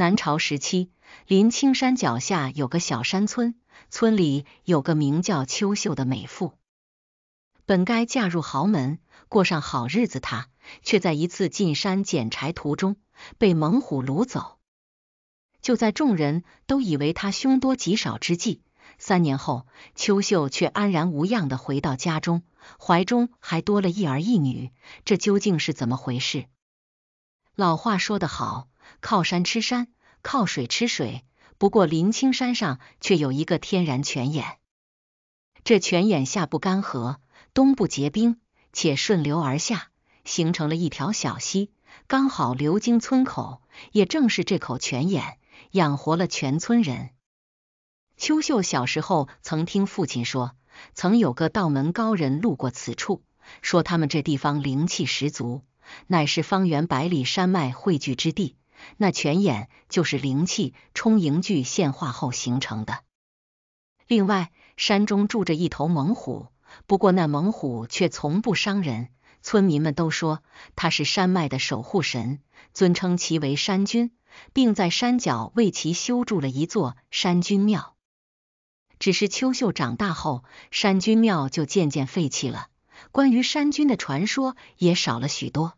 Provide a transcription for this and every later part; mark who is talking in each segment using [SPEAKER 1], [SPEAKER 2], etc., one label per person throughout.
[SPEAKER 1] 南朝时期，临青山脚下有个小山村，村里有个名叫秋秀的美妇，本该嫁入豪门，过上好日子，她却在一次进山捡柴途中被猛虎掳走。就在众人都以为她凶多吉少之际，三年后，秋秀却安然无恙的回到家中，怀中还多了一儿一女，这究竟是怎么回事？老话说得好。靠山吃山，靠水吃水。不过林青山上却有一个天然泉眼，这泉眼下不干涸，冬不结冰，且顺流而下，形成了一条小溪，刚好流经村口。也正是这口泉眼，养活了全村人。秋秀小时候曾听父亲说，曾有个道门高人路过此处，说他们这地方灵气十足，乃是方圆百里山脉汇聚之地。那泉眼就是灵气充盈聚现化后形成的。另外，山中住着一头猛虎，不过那猛虎却从不伤人。村民们都说它是山脉的守护神，尊称其为山君，并在山脚为其修筑了一座山君庙。只是秋秀长大后，山君庙就渐渐废弃了，关于山君的传说也少了许多。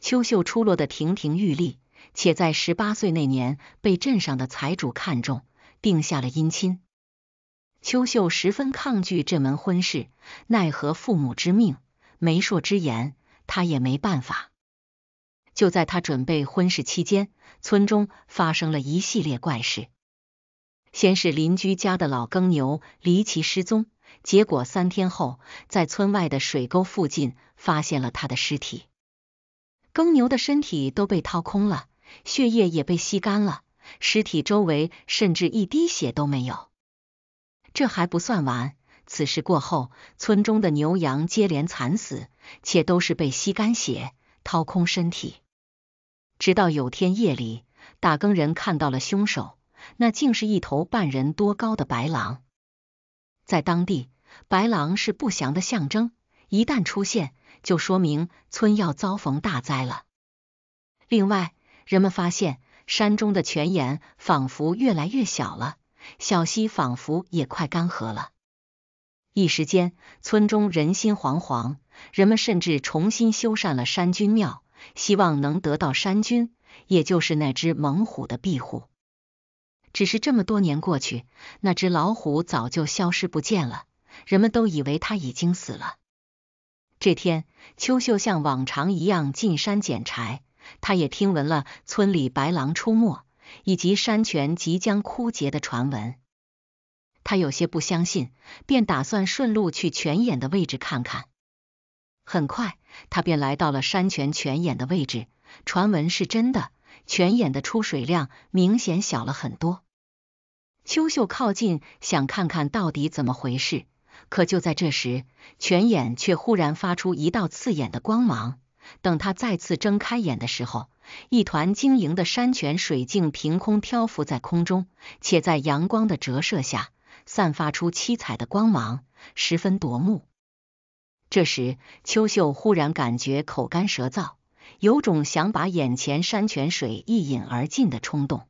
[SPEAKER 1] 秋秀出落的亭亭玉立。且在十八岁那年被镇上的财主看中，定下了姻亲。秋秀十分抗拒这门婚事，奈何父母之命、媒妁之言，她也没办法。就在他准备婚事期间，村中发生了一系列怪事。先是邻居家的老耕牛离奇失踪，结果三天后在村外的水沟附近发现了他的尸体，耕牛的身体都被掏空了。血液也被吸干了，尸体周围甚至一滴血都没有。这还不算完，此事过后，村中的牛羊接连惨死，且都是被吸干血、掏空身体。直到有天夜里，打更人看到了凶手，那竟是一头半人多高的白狼。在当地，白狼是不祥的象征，一旦出现，就说明村要遭逢大灾了。另外，人们发现山中的泉眼仿佛越来越小了，小溪仿佛也快干涸了。一时间，村中人心惶惶，人们甚至重新修缮了山君庙，希望能得到山君，也就是那只猛虎的庇护。只是这么多年过去，那只老虎早就消失不见了，人们都以为它已经死了。这天，秋秀像往常一样进山捡柴。他也听闻了村里白狼出没以及山泉即将枯竭的传闻，他有些不相信，便打算顺路去泉眼的位置看看。很快，他便来到了山泉泉眼的位置，传闻是真的，泉眼的出水量明显小了很多。秋秀靠近，想看看到底怎么回事，可就在这时，泉眼却忽然发出一道刺眼的光芒。等他再次睁开眼的时候，一团晶莹的山泉水镜凭空漂浮在空中，且在阳光的折射下散发出七彩的光芒，十分夺目。这时，秋秀忽然感觉口干舌燥，有种想把眼前山泉水一饮而尽的冲动。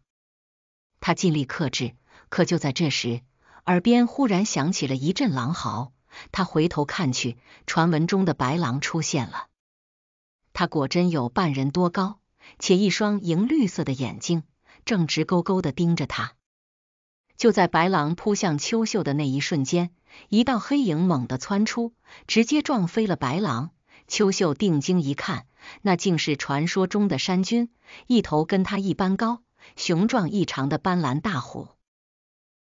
[SPEAKER 1] 他尽力克制，可就在这时，耳边忽然响起了一阵狼嚎。他回头看去，传闻中的白狼出现了。他果真有半人多高，且一双银绿色的眼睛正直勾勾的盯着他。就在白狼扑向秋秀的那一瞬间，一道黑影猛地窜出，直接撞飞了白狼。秋秀定睛一看，那竟是传说中的山君，一头跟他一般高、雄壮异常的斑斓大虎。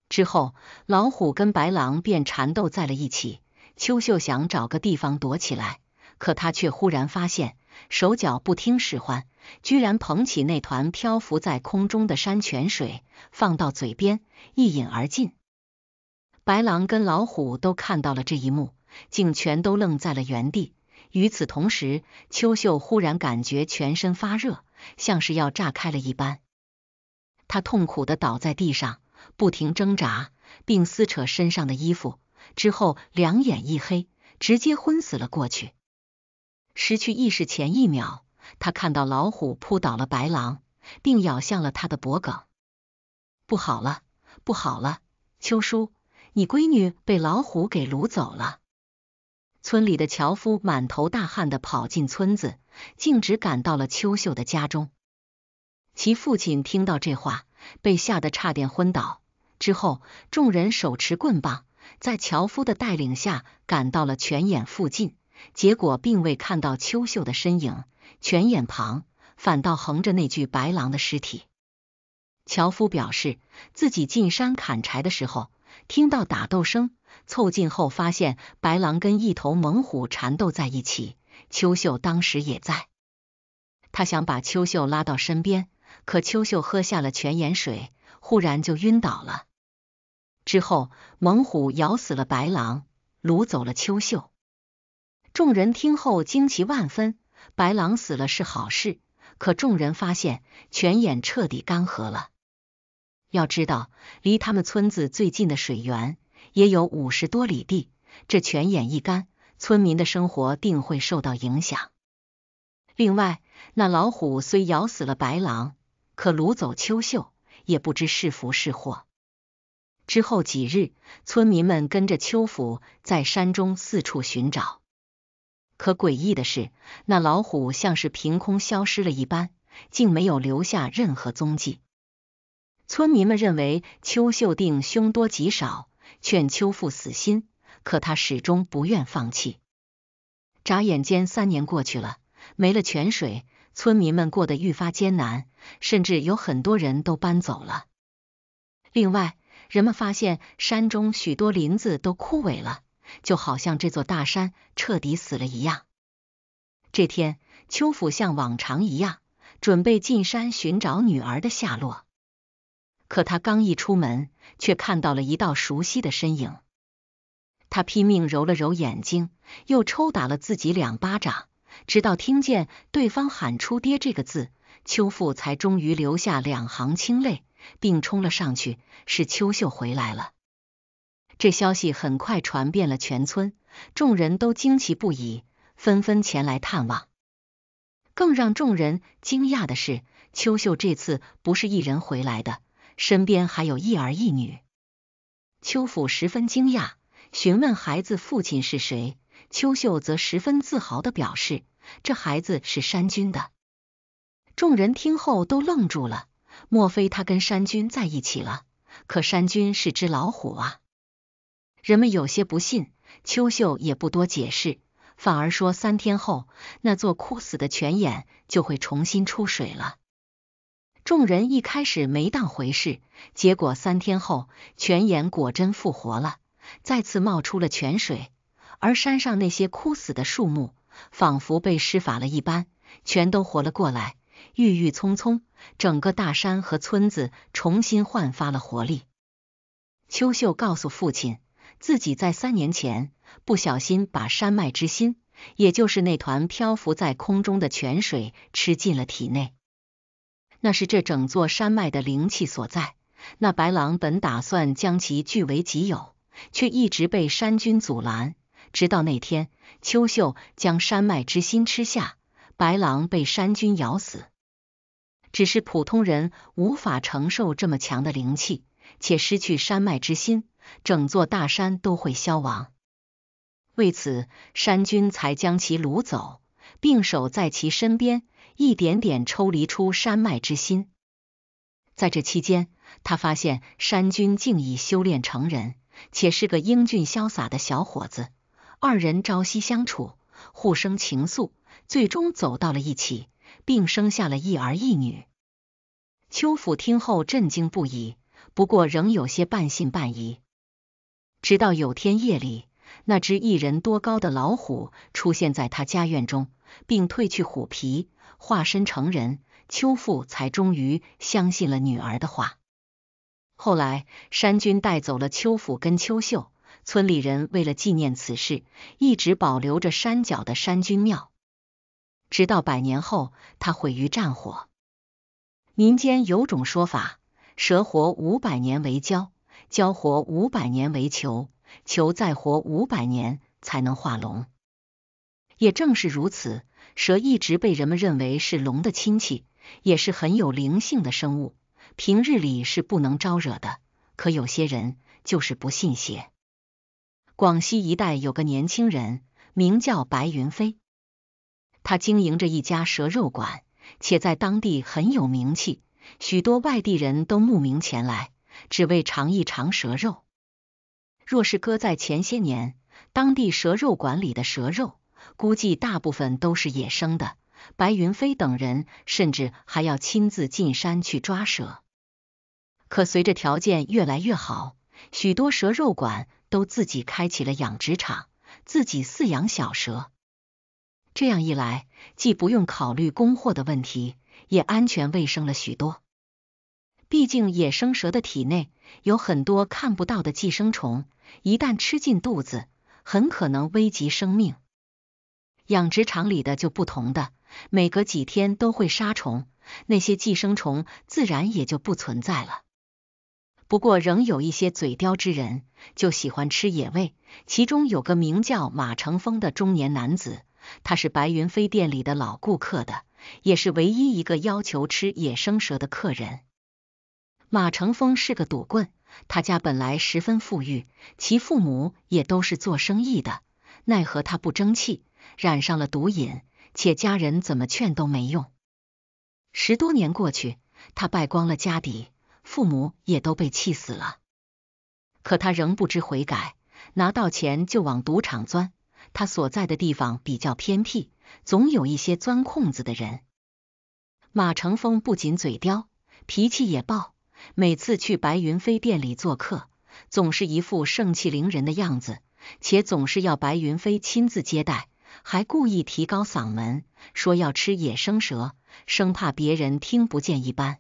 [SPEAKER 1] 之后，老虎跟白狼便缠斗在了一起。秋秀想找个地方躲起来，可他却忽然发现。手脚不听使唤，居然捧起那团漂浮在空中的山泉水，放到嘴边一饮而尽。白狼跟老虎都看到了这一幕，竟全都愣在了原地。与此同时，秋秀忽然感觉全身发热，像是要炸开了一般。他痛苦的倒在地上，不停挣扎，并撕扯身上的衣服，之后两眼一黑，直接昏死了过去。失去意识前一秒，他看到老虎扑倒了白狼，并咬向了他的脖颈。不好了，不好了！秋叔，你闺女被老虎给掳走了！村里的樵夫满头大汗的跑进村子，径直赶到了秋秀的家中。其父亲听到这话，被吓得差点昏倒。之后，众人手持棍棒，在樵夫的带领下赶到了泉眼附近。结果并未看到秋秀的身影，泉眼旁反倒横着那具白狼的尸体。樵夫表示，自己进山砍柴的时候听到打斗声，凑近后发现白狼跟一头猛虎缠斗在一起，秋秀当时也在。他想把秋秀拉到身边，可秋秀喝下了泉眼水，忽然就晕倒了。之后，猛虎咬死了白狼，掳走了秋秀。众人听后惊奇万分，白狼死了是好事，可众人发现泉眼彻底干涸了。要知道，离他们村子最近的水源也有五十多里地，这泉眼一干，村民的生活定会受到影响。另外，那老虎虽咬死了白狼，可掳走秋秀，也不知是福是祸。之后几日，村民们跟着秋府在山中四处寻找。可诡异的是，那老虎像是凭空消失了一般，竟没有留下任何踪迹。村民们认为邱秀定凶多吉少，劝邱父死心，可他始终不愿放弃。眨眼间，三年过去了，没了泉水，村民们过得愈发艰难，甚至有很多人都搬走了。另外，人们发现山中许多林子都枯萎了。就好像这座大山彻底死了一样。这天，秋父像往常一样准备进山寻找女儿的下落，可他刚一出门，却看到了一道熟悉的身影。他拼命揉了揉眼睛，又抽打了自己两巴掌，直到听见对方喊出“爹”这个字，秋父才终于流下两行清泪，并冲了上去。是秋秀回来了。这消息很快传遍了全村，众人都惊奇不已，纷纷前来探望。更让众人惊讶的是，秋秀这次不是一人回来的，身边还有一儿一女。秋府十分惊讶，询问孩子父亲是谁。秋秀则十分自豪的表示，这孩子是山君的。众人听后都愣住了，莫非他跟山君在一起了？可山君是只老虎啊！人们有些不信，秋秀也不多解释，反而说三天后那座枯死的泉眼就会重新出水了。众人一开始没当回事，结果三天后泉眼果真复活了，再次冒出了泉水。而山上那些枯死的树木仿佛被施法了一般，全都活了过来，郁郁葱葱，整个大山和村子重新焕发了活力。秋秀告诉父亲。自己在三年前不小心把山脉之心，也就是那团漂浮在空中的泉水吃进了体内。那是这整座山脉的灵气所在。那白狼本打算将其据为己有，却一直被山君阻拦。直到那天，秋秀将山脉之心吃下，白狼被山君咬死。只是普通人无法承受这么强的灵气，且失去山脉之心。整座大山都会消亡，为此山君才将其掳走，并守在其身边，一点点抽离出山脉之心。在这期间，他发现山君竟已修炼成人，且是个英俊潇洒的小伙子。二人朝夕相处，互生情愫，最终走到了一起，并生下了一儿一女。秋府听后震惊不已，不过仍有些半信半疑。直到有天夜里，那只一人多高的老虎出现在他家院中，并褪去虎皮，化身成人，秋富才终于相信了女儿的话。后来，山君带走了秋富跟秋秀，村里人为了纪念此事，一直保留着山脚的山君庙。直到百年后，它毁于战火。民间有种说法，蛇活五百年为蛟。交活五百年为囚，囚再活五百年才能化龙。也正是如此，蛇一直被人们认为是龙的亲戚，也是很有灵性的生物。平日里是不能招惹的，可有些人就是不信邪。广西一带有个年轻人名叫白云飞，他经营着一家蛇肉馆，且在当地很有名气，许多外地人都慕名前来。只为尝一尝蛇肉。若是搁在前些年，当地蛇肉馆里的蛇肉，估计大部分都是野生的。白云飞等人甚至还要亲自进山去抓蛇。可随着条件越来越好，许多蛇肉馆都自己开启了养殖场，自己饲养小蛇。这样一来，既不用考虑供货的问题，也安全卫生了许多。毕竟，野生蛇的体内有很多看不到的寄生虫，一旦吃进肚子，很可能危及生命。养殖场里的就不同的，每隔几天都会杀虫，那些寄生虫自然也就不存在了。不过，仍有一些嘴刁之人就喜欢吃野味，其中有个名叫马成峰的中年男子，他是白云飞店里的老顾客的，也是唯一一个要求吃野生蛇的客人。马成峰是个赌棍，他家本来十分富裕，其父母也都是做生意的。奈何他不争气，染上了毒瘾，且家人怎么劝都没用。十多年过去，他败光了家底，父母也都被气死了。可他仍不知悔改，拿到钱就往赌场钻。他所在的地方比较偏僻，总有一些钻空子的人。马成峰不仅嘴刁，脾气也暴，每次去白云飞店里做客，总是一副盛气凌人的样子，且总是要白云飞亲自接待，还故意提高嗓门说要吃野生蛇，生怕别人听不见一般。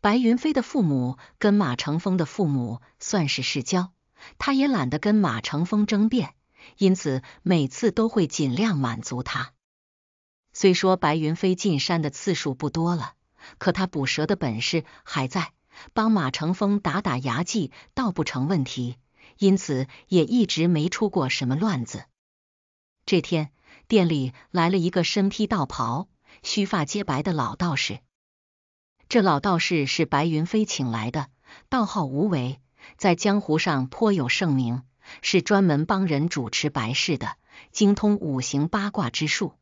[SPEAKER 1] 白云飞的父母跟马成风的父母算是世交，他也懒得跟马成风争辩，因此每次都会尽量满足他。虽说白云飞进山的次数不多了。可他捕蛇的本事还在，帮马成峰打打牙祭倒不成问题，因此也一直没出过什么乱子。这天，店里来了一个身披道袍、须发皆白的老道士。这老道士是白云飞请来的，道号无为，在江湖上颇有盛名，是专门帮人主持白事的，精通五行八卦之术。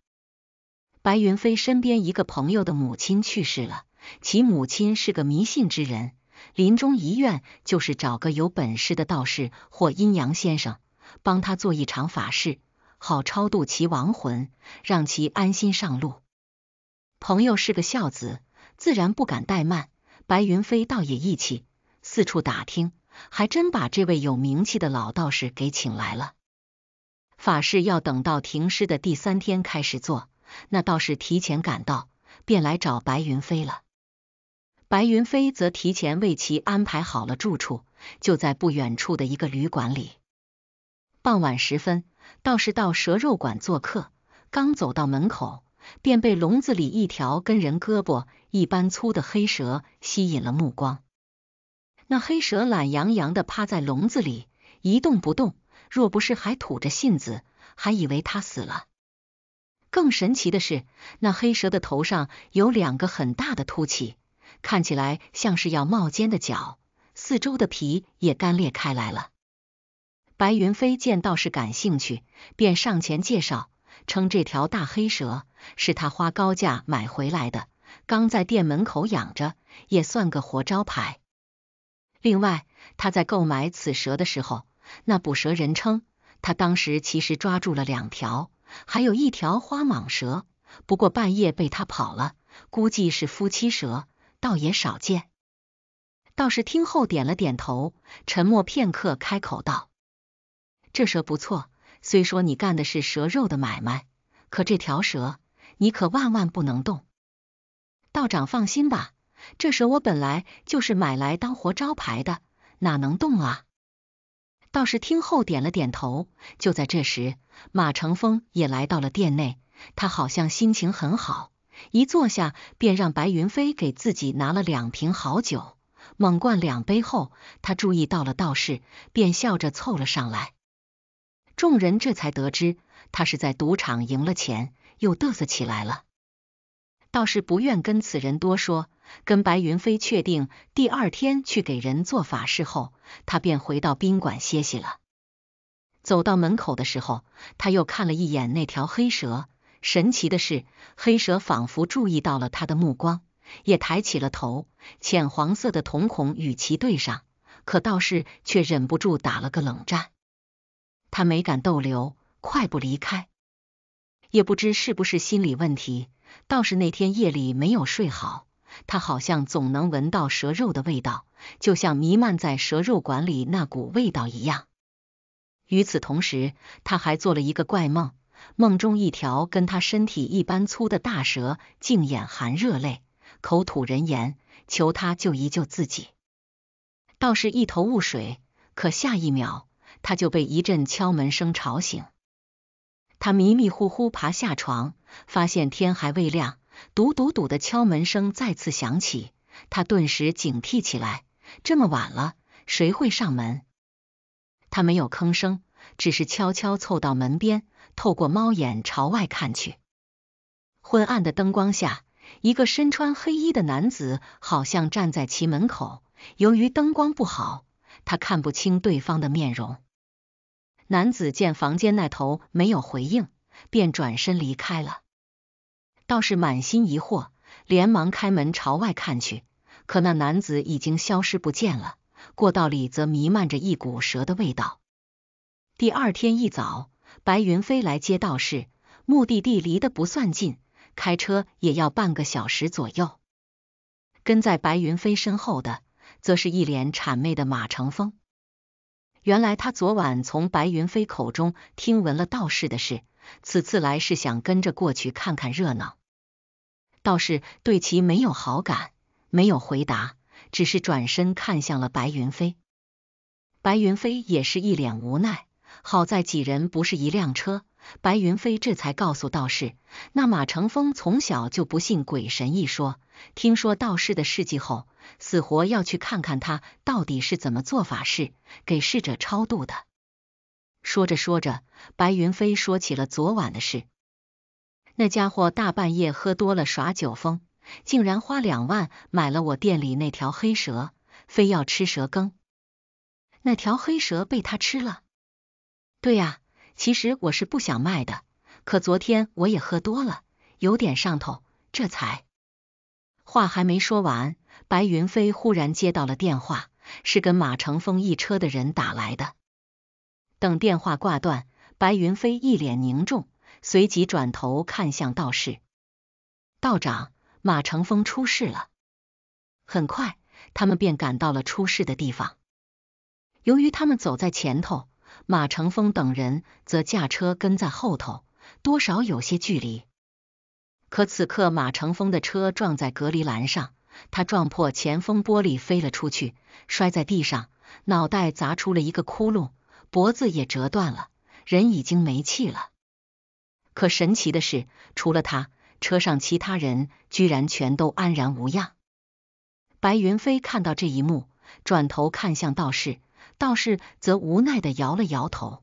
[SPEAKER 1] 白云飞身边一个朋友的母亲去世了，其母亲是个迷信之人，临终遗愿就是找个有本事的道士或阴阳先生帮他做一场法事，好超度其亡魂，让其安心上路。朋友是个孝子，自然不敢怠慢。白云飞倒也义气，四处打听，还真把这位有名气的老道士给请来了。法事要等到停尸的第三天开始做。那道士提前赶到，便来找白云飞了。白云飞则提前为其安排好了住处，就在不远处的一个旅馆里。傍晚时分，道士到蛇肉馆做客，刚走到门口，便被笼子里一条跟人胳膊一般粗的黑蛇吸引了目光。那黑蛇懒洋洋的趴在笼子里，一动不动，若不是还吐着信子，还以为它死了。更神奇的是，那黑蛇的头上有两个很大的凸起，看起来像是要冒尖的角，四周的皮也干裂开来了。白云飞见道士感兴趣，便上前介绍，称这条大黑蛇是他花高价买回来的，刚在店门口养着，也算个活招牌。另外，他在购买此蛇的时候，那捕蛇人称他当时其实抓住了两条。还有一条花蟒蛇，不过半夜被他跑了，估计是夫妻蛇，倒也少见。道士听后点了点头，沉默片刻，开口道：“这蛇不错，虽说你干的是蛇肉的买卖，可这条蛇你可万万不能动。”道长放心吧，这蛇我本来就是买来当活招牌的，哪能动啊？道士听后点了点头。就在这时。马成峰也来到了店内，他好像心情很好，一坐下便让白云飞给自己拿了两瓶好酒，猛灌两杯后，他注意到了道士，便笑着凑了上来。众人这才得知他是在赌场赢了钱，又嘚瑟起来了。道士不愿跟此人多说，跟白云飞确定第二天去给人做法事后，他便回到宾馆歇息了。走到门口的时候，他又看了一眼那条黑蛇。神奇的是，黑蛇仿佛注意到了他的目光，也抬起了头，浅黄色的瞳孔与其对上。可道士却忍不住打了个冷战，他没敢逗留，快步离开。也不知是不是心理问题，道士那天夜里没有睡好，他好像总能闻到蛇肉的味道，就像弥漫在蛇肉馆里那股味道一样。与此同时，他还做了一个怪梦，梦中一条跟他身体一般粗的大蛇，竟眼含热泪，口吐人言，求他救一救自己。倒是一头雾水，可下一秒他就被一阵敲门声吵醒。他迷迷糊糊爬下床，发现天还未亮，嘟嘟嘟的敲门声再次响起，他顿时警惕起来。这么晚了，谁会上门？他没有吭声，只是悄悄凑到门边，透过猫眼朝外看去。昏暗的灯光下，一个身穿黑衣的男子好像站在其门口。由于灯光不好，他看不清对方的面容。男子见房间那头没有回应，便转身离开了。道士满心疑惑，连忙开门朝外看去，可那男子已经消失不见了。过道里则弥漫着一股蛇的味道。第二天一早，白云飞来接道士，目的地离得不算近，开车也要半个小时左右。跟在白云飞身后的，则是一脸谄媚的马成风。原来他昨晚从白云飞口中听闻了道士的事，此次来是想跟着过去看看热闹。道士对其没有好感，没有回答。只是转身看向了白云飞，白云飞也是一脸无奈。好在几人不是一辆车，白云飞这才告诉道士，那马成峰从小就不信鬼神一说，听说道士的事迹后，死活要去看看他到底是怎么做法事，给逝者超度的。说着说着，白云飞说起了昨晚的事，那家伙大半夜喝多了耍酒疯。竟然花两万买了我店里那条黑蛇，非要吃蛇羹。那条黑蛇被他吃了。对呀，其实我是不想卖的，可昨天我也喝多了，有点上头，这才……话还没说完，白云飞忽然接到了电话，是跟马成峰一车的人打来的。等电话挂断，白云飞一脸凝重，随即转头看向道士道长。马成峰出事了，很快他们便赶到了出事的地方。由于他们走在前头，马成峰等人则驾车跟在后头，多少有些距离。可此刻马成峰的车撞在隔离栏上，他撞破前风玻璃飞了出去，摔在地上，脑袋砸出了一个窟窿，脖子也折断了，人已经没气了。可神奇的是，除了他。车上其他人居然全都安然无恙。白云飞看到这一幕，转头看向道士，道士则无奈的摇了摇头。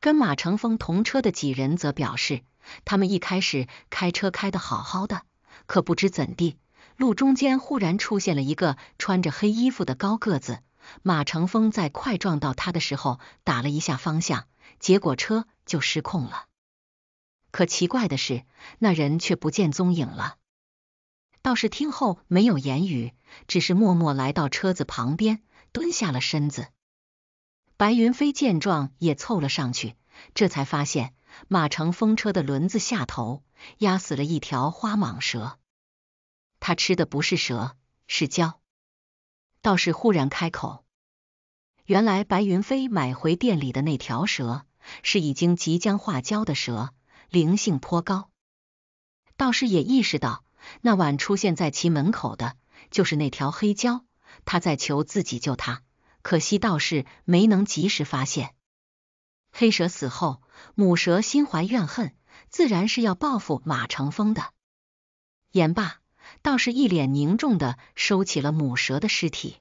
[SPEAKER 1] 跟马成峰同车的几人则表示，他们一开始开车开的好好的，可不知怎地，路中间忽然出现了一个穿着黑衣服的高个子。马成峰在快撞到他的时候打了一下方向，结果车就失控了。可奇怪的是，那人却不见踪影了。道士听后没有言语，只是默默来到车子旁边，蹲下了身子。白云飞见状也凑了上去，这才发现马成风车的轮子下头压死了一条花蟒蛇。他吃的不是蛇，是胶。道士忽然开口：“原来白云飞买回店里的那条蛇，是已经即将化胶的蛇。”灵性颇高，道士也意识到那晚出现在其门口的就是那条黑蛟，他在求自己救他，可惜道士没能及时发现。黑蛇死后，母蛇心怀怨恨，自然是要报复马成风的。言罢，道士一脸凝重的收起了母蛇的尸体。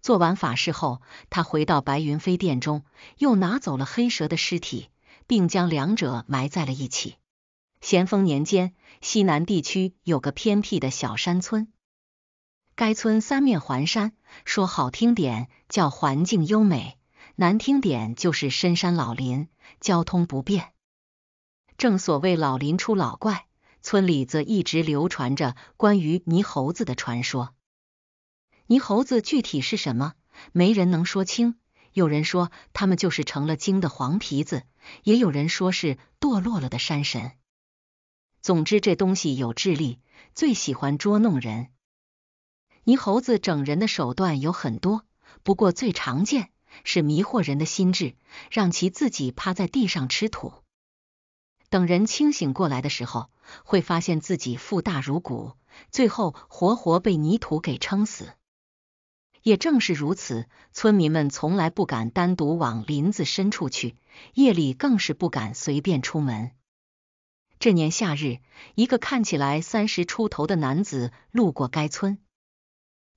[SPEAKER 1] 做完法事后，他回到白云飞殿中，又拿走了黑蛇的尸体。并将两者埋在了一起。咸丰年间，西南地区有个偏僻的小山村，该村三面环山，说好听点叫环境优美，难听点就是深山老林，交通不便。正所谓老林出老怪，村里则一直流传着关于泥猴子的传说。泥猴子具体是什么，没人能说清。有人说他们就是成了精的黄皮子，也有人说是堕落了的山神。总之，这东西有智力，最喜欢捉弄人。泥猴子整人的手段有很多，不过最常见是迷惑人的心智，让其自己趴在地上吃土。等人清醒过来的时候，会发现自己腹大如鼓，最后活活被泥土给撑死。也正是如此，村民们从来不敢单独往林子深处去，夜里更是不敢随便出门。这年夏日，一个看起来三十出头的男子路过该村。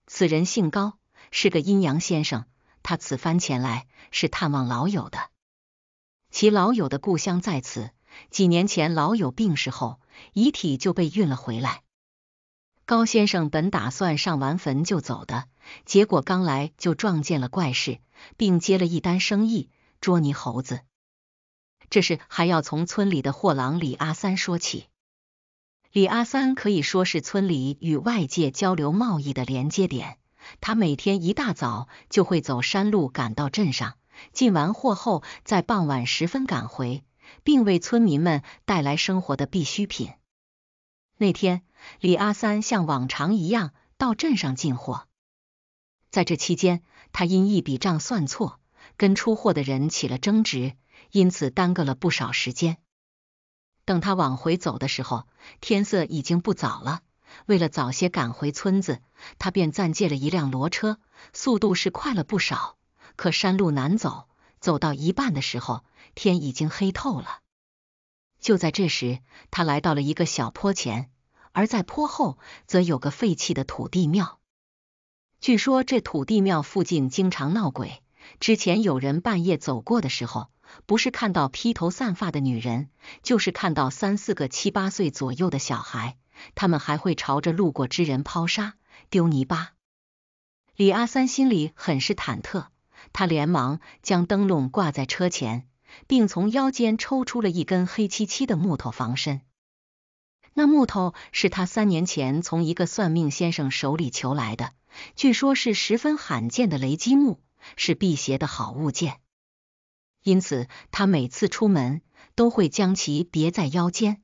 [SPEAKER 1] 此人姓高，是个阴阳先生。他此番前来是探望老友的，其老友的故乡在此。几年前老友病逝后，遗体就被运了回来。高先生本打算上完坟就走的。结果刚来就撞见了怪事，并接了一单生意——捉泥猴子。这事还要从村里的货郎李阿三说起。李阿三可以说是村里与外界交流贸易的连接点。他每天一大早就会走山路赶到镇上进完货后，在傍晚时分赶回，并为村民们带来生活的必需品。那天，李阿三像往常一样到镇上进货。在这期间，他因一笔账算错，跟出货的人起了争执，因此耽搁了不少时间。等他往回走的时候，天色已经不早了。为了早些赶回村子，他便暂借了一辆骡车，速度是快了不少。可山路难走，走到一半的时候，天已经黑透了。就在这时，他来到了一个小坡前，而在坡后则有个废弃的土地庙。据说这土地庙附近经常闹鬼。之前有人半夜走过的时候，不是看到披头散发的女人，就是看到三四个七八岁左右的小孩。他们还会朝着路过之人抛沙、丢泥巴。李阿三心里很是忐忑，他连忙将灯笼挂在车前，并从腰间抽出了一根黑漆漆的木头防身。那木头是他三年前从一个算命先生手里求来的。据说，是十分罕见的雷击木，是辟邪的好物件。因此，他每次出门都会将其别在腰间。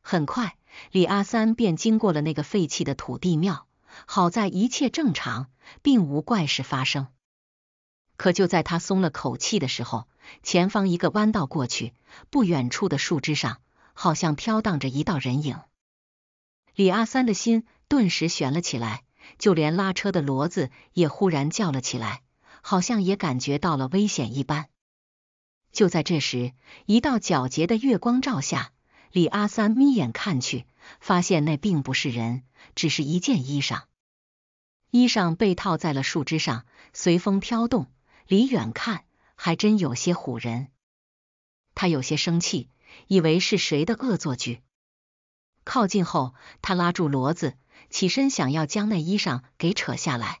[SPEAKER 1] 很快，李阿三便经过了那个废弃的土地庙，好在一切正常，并无怪事发生。可就在他松了口气的时候，前方一个弯道过去，不远处的树枝上好像飘荡着一道人影。李阿三的心顿时悬了起来。就连拉车的骡子也忽然叫了起来，好像也感觉到了危险一般。就在这时，一道皎洁的月光照下，李阿三眯眼看去，发现那并不是人，只是一件衣裳。衣裳被套在了树枝上，随风飘动。离远看，还真有些唬人。他有些生气，以为是谁的恶作剧。靠近后，他拉住骡子。起身想要将那衣裳给扯下来，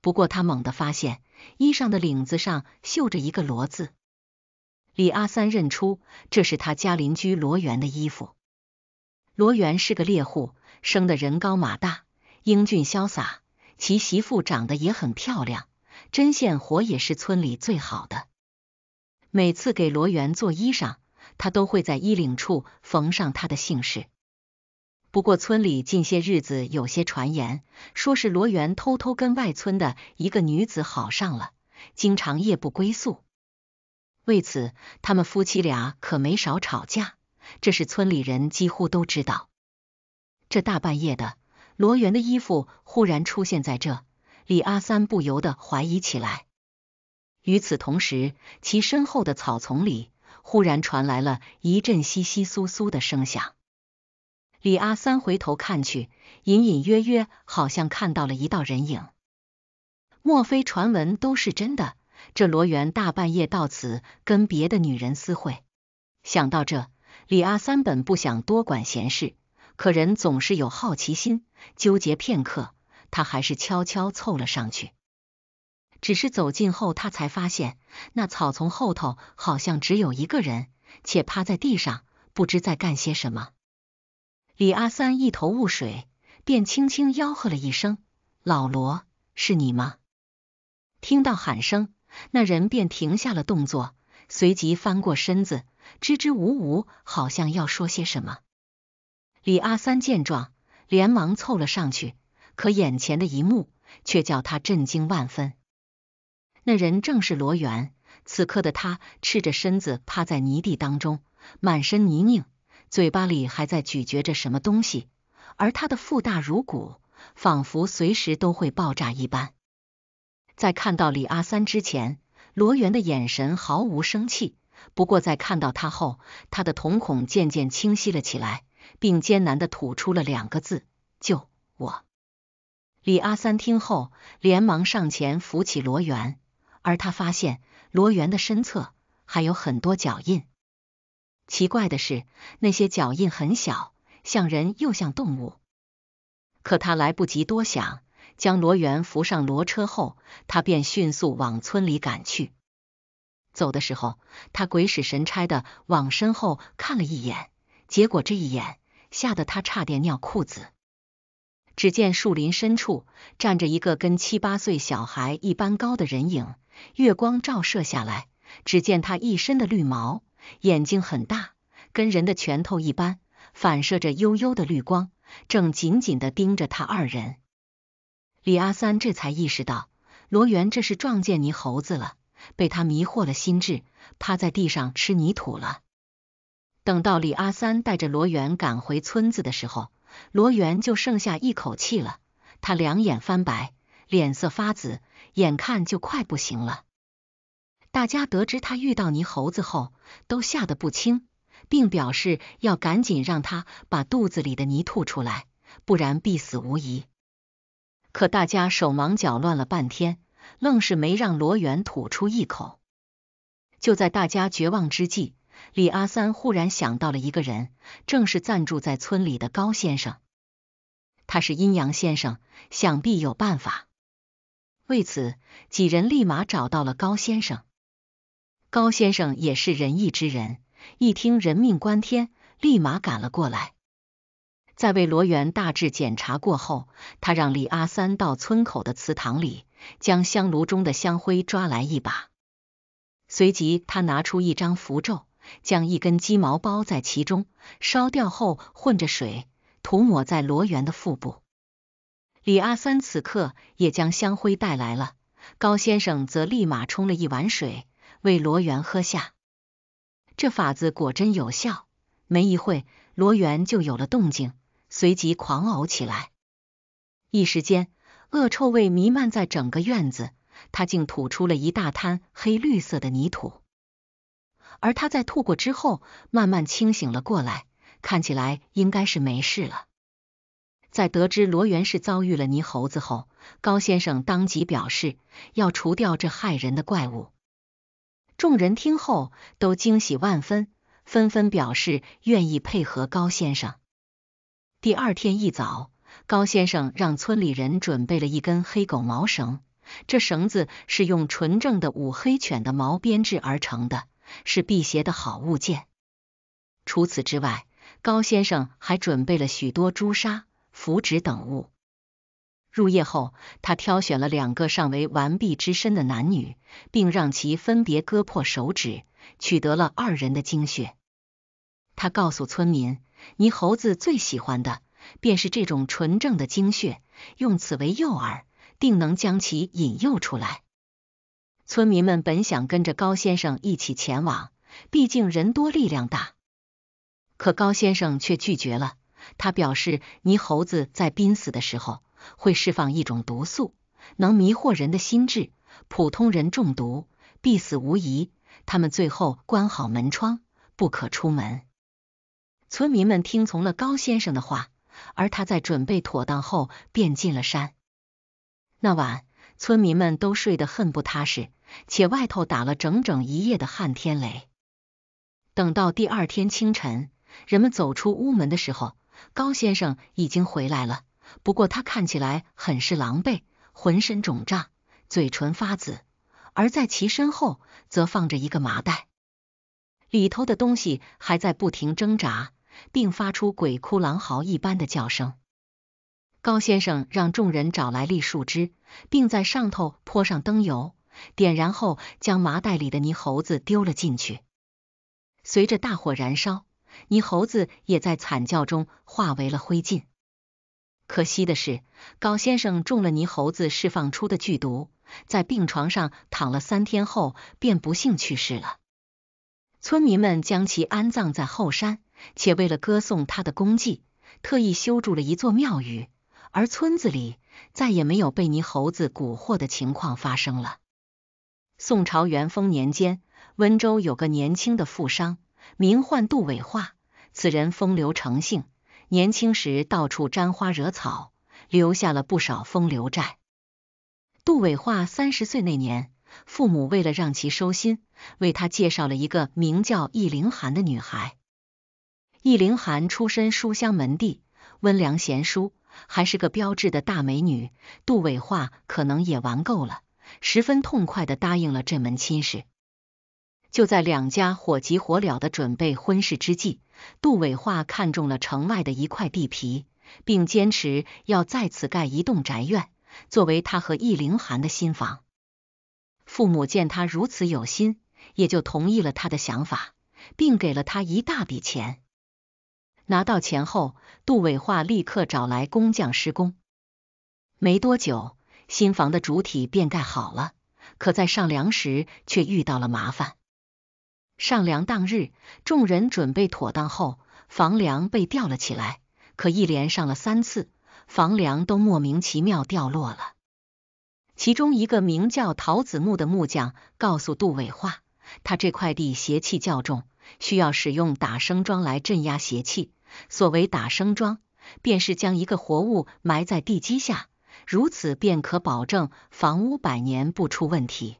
[SPEAKER 1] 不过他猛地发现衣裳的领子上绣着一个罗字。李阿三认出这是他家邻居罗元的衣服。罗元是个猎户，生的人高马大，英俊潇洒，其媳妇长得也很漂亮，针线活也是村里最好的。每次给罗元做衣裳，他都会在衣领处缝上他的姓氏。不过，村里近些日子有些传言，说是罗元偷偷跟外村的一个女子好上了，经常夜不归宿。为此，他们夫妻俩可没少吵架，这是村里人几乎都知道。这大半夜的，罗元的衣服忽然出现在这，李阿三不由得怀疑起来。与此同时，其身后的草丛里忽然传来了一阵窸窸窣窣的声响。李阿三回头看去，隐隐约约好像看到了一道人影。莫非传闻都是真的？这罗元大半夜到此跟别的女人私会？想到这，李阿三本不想多管闲事，可人总是有好奇心。纠结片刻，他还是悄悄凑了上去。只是走近后，他才发现那草丛后头好像只有一个人，且趴在地上，不知在干些什么。李阿三一头雾水，便轻轻吆喝了一声：“老罗，是你吗？”听到喊声，那人便停下了动作，随即翻过身子，支支吾吾，好像要说些什么。李阿三见状，连忙凑了上去，可眼前的一幕却叫他震惊万分。那人正是罗元，此刻的他赤着身子趴在泥地当中，满身泥泞。嘴巴里还在咀嚼着什么东西，而他的腹大如鼓，仿佛随时都会爆炸一般。在看到李阿三之前，罗源的眼神毫无生气。不过在看到他后，他的瞳孔渐渐清晰了起来，并艰难的吐出了两个字：“救我！”李阿三听后，连忙上前扶起罗源，而他发现罗源的身侧还有很多脚印。奇怪的是，那些脚印很小，像人又像动物。可他来不及多想，将罗源扶上骡车后，他便迅速往村里赶去。走的时候，他鬼使神差的往身后看了一眼，结果这一眼吓得他差点尿裤子。只见树林深处站着一个跟七八岁小孩一般高的人影，月光照射下来，只见他一身的绿毛。眼睛很大，跟人的拳头一般，反射着幽幽的绿光，正紧紧的盯着他二人。李阿三这才意识到，罗元这是撞见泥猴子了，被他迷惑了心智，趴在地上吃泥土了。等到李阿三带着罗元赶回村子的时候，罗元就剩下一口气了，他两眼翻白，脸色发紫，眼看就快不行了。大家得知他遇到泥猴子后，都吓得不轻，并表示要赶紧让他把肚子里的泥吐出来，不然必死无疑。可大家手忙脚乱了半天，愣是没让罗元吐出一口。就在大家绝望之际，李阿三忽然想到了一个人，正是暂住在村里的高先生。他是阴阳先生，想必有办法。为此，几人立马找到了高先生。高先生也是仁义之人，一听人命关天，立马赶了过来。在为罗元大致检查过后，他让李阿三到村口的祠堂里，将香炉中的香灰抓来一把。随即，他拿出一张符咒，将一根鸡毛包在其中，烧掉后混着水涂抹在罗元的腹部。李阿三此刻也将香灰带来了，高先生则立马冲了一碗水。为罗源喝下，这法子果真有效。没一会罗源就有了动静，随即狂呕起来。一时间，恶臭味弥漫在整个院子。他竟吐出了一大滩黑绿色的泥土，而他在吐过之后，慢慢清醒了过来，看起来应该是没事了。在得知罗源是遭遇了泥猴子后，高先生当即表示要除掉这害人的怪物。众人听后都惊喜万分，纷纷表示愿意配合高先生。第二天一早，高先生让村里人准备了一根黑狗毛绳，这绳子是用纯正的五黑犬的毛编制而成的，是辟邪的好物件。除此之外，高先生还准备了许多朱砂、符纸等物。入夜后，他挑选了两个尚未完璧之身的男女，并让其分别割破手指，取得了二人的精血。他告诉村民，泥猴子最喜欢的便是这种纯正的精血，用此为诱饵，定能将其引诱出来。村民们本想跟着高先生一起前往，毕竟人多力量大，可高先生却拒绝了。他表示，泥猴子在濒死的时候。会释放一种毒素，能迷惑人的心智。普通人中毒必死无疑。他们最后关好门窗，不可出门。村民们听从了高先生的话，而他在准备妥当后便进了山。那晚，村民们都睡得很不踏实，且外头打了整整一夜的旱天雷。等到第二天清晨，人们走出屋门的时候，高先生已经回来了。不过他看起来很是狼狈，浑身肿胀，嘴唇发紫。而在其身后，则放着一个麻袋，里头的东西还在不停挣扎，并发出鬼哭狼嚎一般的叫声。高先生让众人找来栗树枝，并在上头泼上灯油，点燃后将麻袋里的泥猴子丢了进去。随着大火燃烧，泥猴子也在惨叫中化为了灰烬。可惜的是，高先生中了泥猴子释放出的剧毒，在病床上躺了三天后，便不幸去世了。村民们将其安葬在后山，且为了歌颂他的功绩，特意修筑了一座庙宇。而村子里再也没有被泥猴子蛊惑的情况发生了。宋朝元丰年间，温州有个年轻的富商，名唤杜伟化，此人风流成性。年轻时到处沾花惹草，留下了不少风流债。杜伟化三十岁那年，父母为了让其收心，为他介绍了一个名叫易凌寒的女孩。易凌寒出身书香门第，温良贤淑，还是个标致的大美女。杜伟化可能也玩够了，十分痛快的答应了这门亲事。就在两家火急火燎的准备婚事之际，杜伟化看中了城外的一块地皮，并坚持要在此盖一栋宅院，作为他和易凌寒的新房。父母见他如此有心，也就同意了他的想法，并给了他一大笔钱。拿到钱后，杜伟化立刻找来工匠施工。没多久，新房的主体便盖好了，可在上梁时却遇到了麻烦。上梁当日，众人准备妥当后，房梁被吊了起来。可一连上了三次，房梁都莫名其妙掉落了。其中一个名叫陶子木的木匠告诉杜伟化，他这块地邪气较重，需要使用打生桩来镇压邪气。所谓打生桩，便是将一个活物埋在地基下，如此便可保证房屋百年不出问题。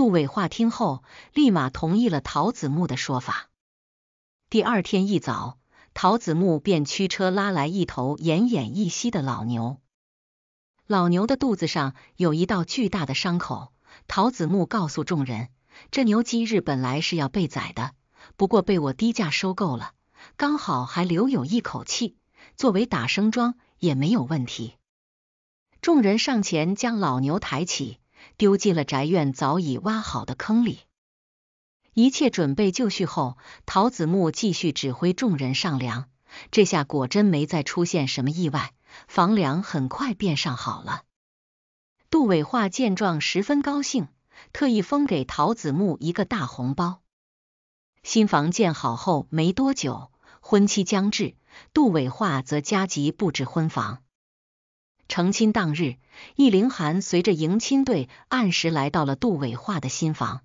[SPEAKER 1] 杜伟化听后，立马同意了陶子木的说法。第二天一早，陶子木便驱车拉来一头奄奄一息的老牛，老牛的肚子上有一道巨大的伤口。陶子木告诉众人，这牛今日本来是要被宰的，不过被我低价收购了，刚好还留有一口气，作为打牲庄也没有问题。众人上前将老牛抬起。丢进了宅院早已挖好的坑里。一切准备就绪后，陶子木继续指挥众人上梁。这下果真没再出现什么意外，房梁很快便上好了。杜伟化见状十分高兴，特意封给陶子木一个大红包。新房建好后没多久，婚期将至，杜伟化则加急布置婚房。成亲当日，易凌寒随着迎亲队按时来到了杜伟化的新房。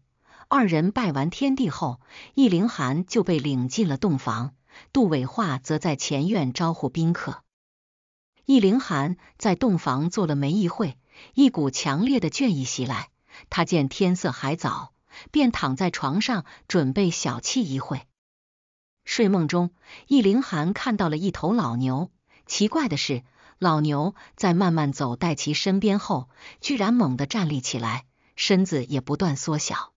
[SPEAKER 1] 二人拜完天地后，易凌寒就被领进了洞房，杜伟化则在前院招呼宾客。易凌寒在洞房坐了没一会，一股强烈的倦意袭来。他见天色还早，便躺在床上准备小憩一会。睡梦中，易凌寒看到了一头老牛。奇怪的是，老牛在慢慢走戴奇身边后，居然猛地站立起来，身子也不断缩小。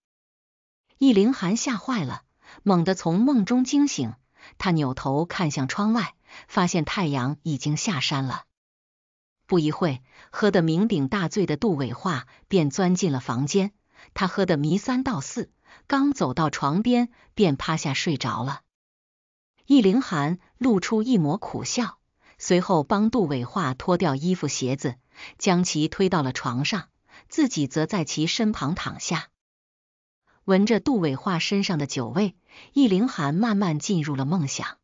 [SPEAKER 1] 易凌寒吓坏了，猛地从梦中惊醒。他扭头看向窗外，发现太阳已经下山了。不一会喝得酩酊大醉的杜伟化便钻进了房间。他喝得迷三道四，刚走到床边便趴下睡着了。易凌寒露出一抹苦笑。随后，帮杜伟化脱掉衣服、鞋子，将其推到了床上，自己则在其身旁躺下，闻着杜伟化身上的酒味，易凌寒慢慢进入了梦乡。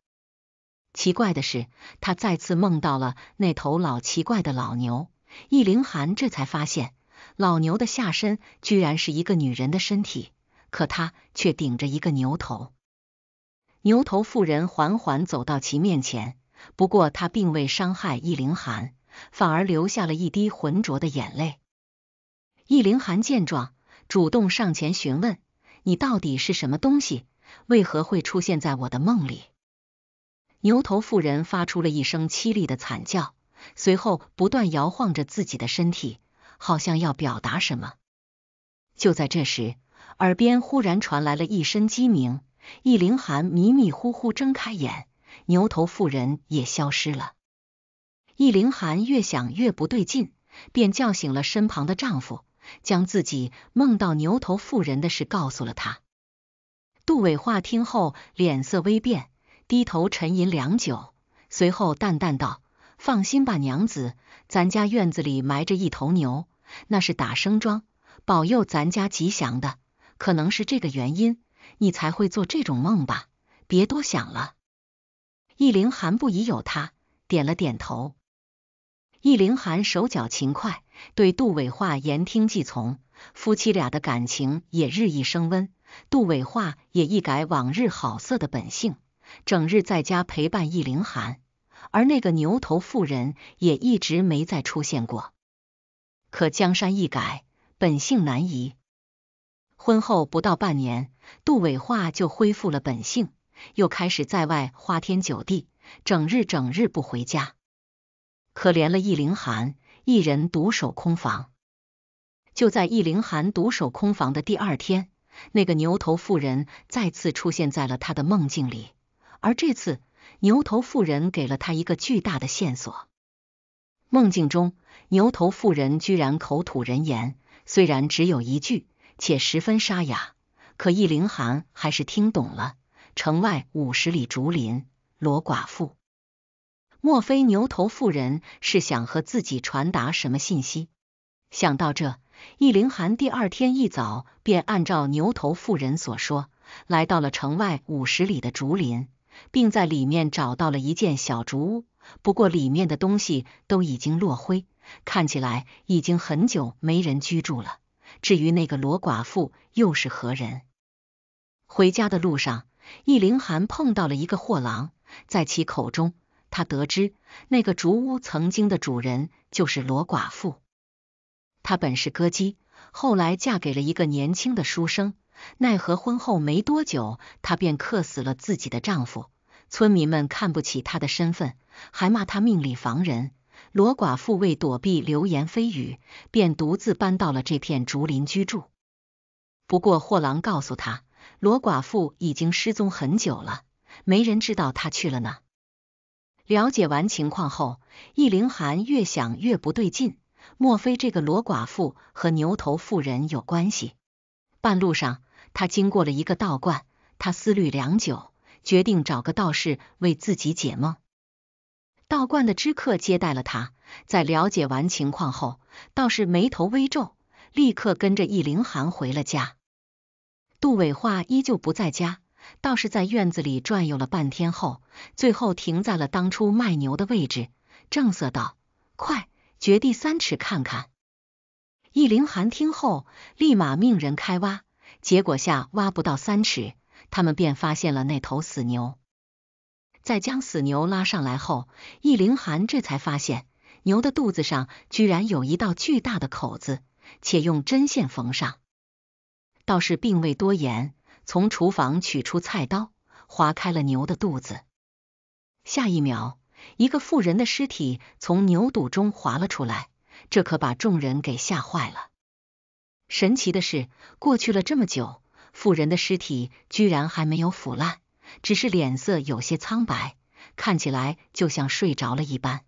[SPEAKER 1] 奇怪的是，他再次梦到了那头老奇怪的老牛。易凌寒这才发现，老牛的下身居然是一个女人的身体，可它却顶着一个牛头。牛头妇人缓缓走到其面前。不过他并未伤害易灵寒，反而留下了一滴浑浊的眼泪。易灵寒见状，主动上前询问：“你到底是什么东西？为何会出现在我的梦里？”牛头妇人发出了一声凄厉的惨叫，随后不断摇晃着自己的身体，好像要表达什么。就在这时，耳边忽然传来了一声鸡鸣。易凌寒迷迷糊糊睁开眼。牛头妇人也消失了。易凌寒越想越不对劲，便叫醒了身旁的丈夫，将自己梦到牛头妇人的事告诉了他。杜伟化听后脸色微变，低头沉吟良久，随后淡淡道：“放心吧，娘子，咱家院子里埋着一头牛，那是打生桩，保佑咱家吉祥的。可能是这个原因，你才会做这种梦吧？别多想了。”易凌寒不疑有他，点了点头。易凌寒手脚勤快，对杜伟化言听计从，夫妻俩的感情也日益升温。杜伟化也一改往日好色的本性，整日在家陪伴易凌寒，而那个牛头妇人也一直没再出现过。可江山易改，本性难移。婚后不到半年，杜伟化就恢复了本性。又开始在外花天酒地，整日整日不回家，可怜了易凌寒，一人独守空房。就在易凌寒独守空房的第二天，那个牛头妇人再次出现在了他的梦境里，而这次牛头妇人给了他一个巨大的线索。梦境中，牛头妇人居然口吐人言，虽然只有一句，且十分沙哑，可易凌寒还是听懂了。城外五十里竹林，罗寡妇。莫非牛头妇人是想和自己传达什么信息？想到这，易凌寒第二天一早便按照牛头妇人所说，来到了城外五十里的竹林，并在里面找到了一件小竹屋。不过里面的东西都已经落灰，看起来已经很久没人居住了。至于那个罗寡妇，又是何人？回家的路上。易凌寒碰到了一个货郎，在其口中，他得知那个竹屋曾经的主人就是罗寡妇。她本是歌姬，后来嫁给了一个年轻的书生，奈何婚后没多久，她便克死了自己的丈夫。村民们看不起她的身份，还骂她命里防人。罗寡妇为躲避流言蜚语，便独自搬到了这片竹林居住。不过货郎告诉他。罗寡妇已经失踪很久了，没人知道她去了哪。了解完情况后，易灵寒越想越不对劲，莫非这个罗寡妇和牛头妇人有关系？半路上，他经过了一个道观，他思虑良久，决定找个道士为自己解梦。道观的知客接待了他，在了解完情况后，道士眉头微皱，立刻跟着易灵寒回了家。杜伟化依旧不在家，倒是在院子里转悠了半天后，最后停在了当初卖牛的位置，正色道：“快掘地三尺看看。”易凌寒听后，立马命人开挖，结果下挖不到三尺，他们便发现了那头死牛。在将死牛拉上来后，易凌寒这才发现牛的肚子上居然有一道巨大的口子，且用针线缝上。倒是并未多言，从厨房取出菜刀，划开了牛的肚子。下一秒，一个妇人的尸体从牛肚中滑了出来，这可把众人给吓坏了。神奇的是，过去了这么久，妇人的尸体居然还没有腐烂，只是脸色有些苍白，看起来就像睡着了一般。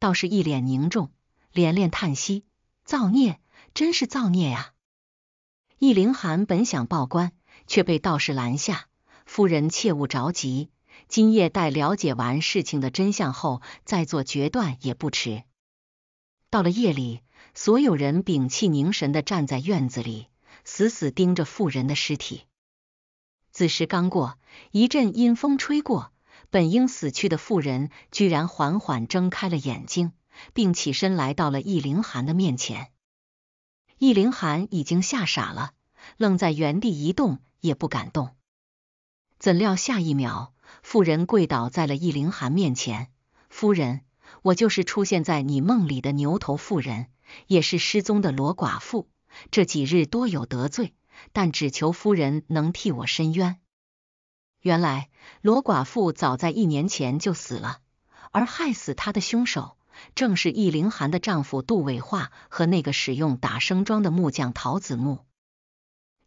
[SPEAKER 1] 倒是，一脸凝重，连连叹息：“造孽，真是造孽呀！”易凌寒本想报官，却被道士拦下。夫人切勿着急，今夜待了解完事情的真相后，再做决断也不迟。到了夜里，所有人屏气凝神的站在院子里，死死盯着妇人的尸体。子时刚过，一阵阴风吹过，本应死去的妇人居然缓缓睁开了眼睛，并起身来到了易凌寒的面前。易凌寒已经吓傻了。愣在原地，一动也不敢动。怎料下一秒，妇人跪倒在了易凌寒面前。夫人，我就是出现在你梦里的牛头妇人，也是失踪的罗寡妇。这几日多有得罪，但只求夫人能替我申冤。原来罗寡妇早在一年前就死了，而害死她的凶手正是易凌寒的丈夫杜伟化和那个使用打生桩的木匠陶子木。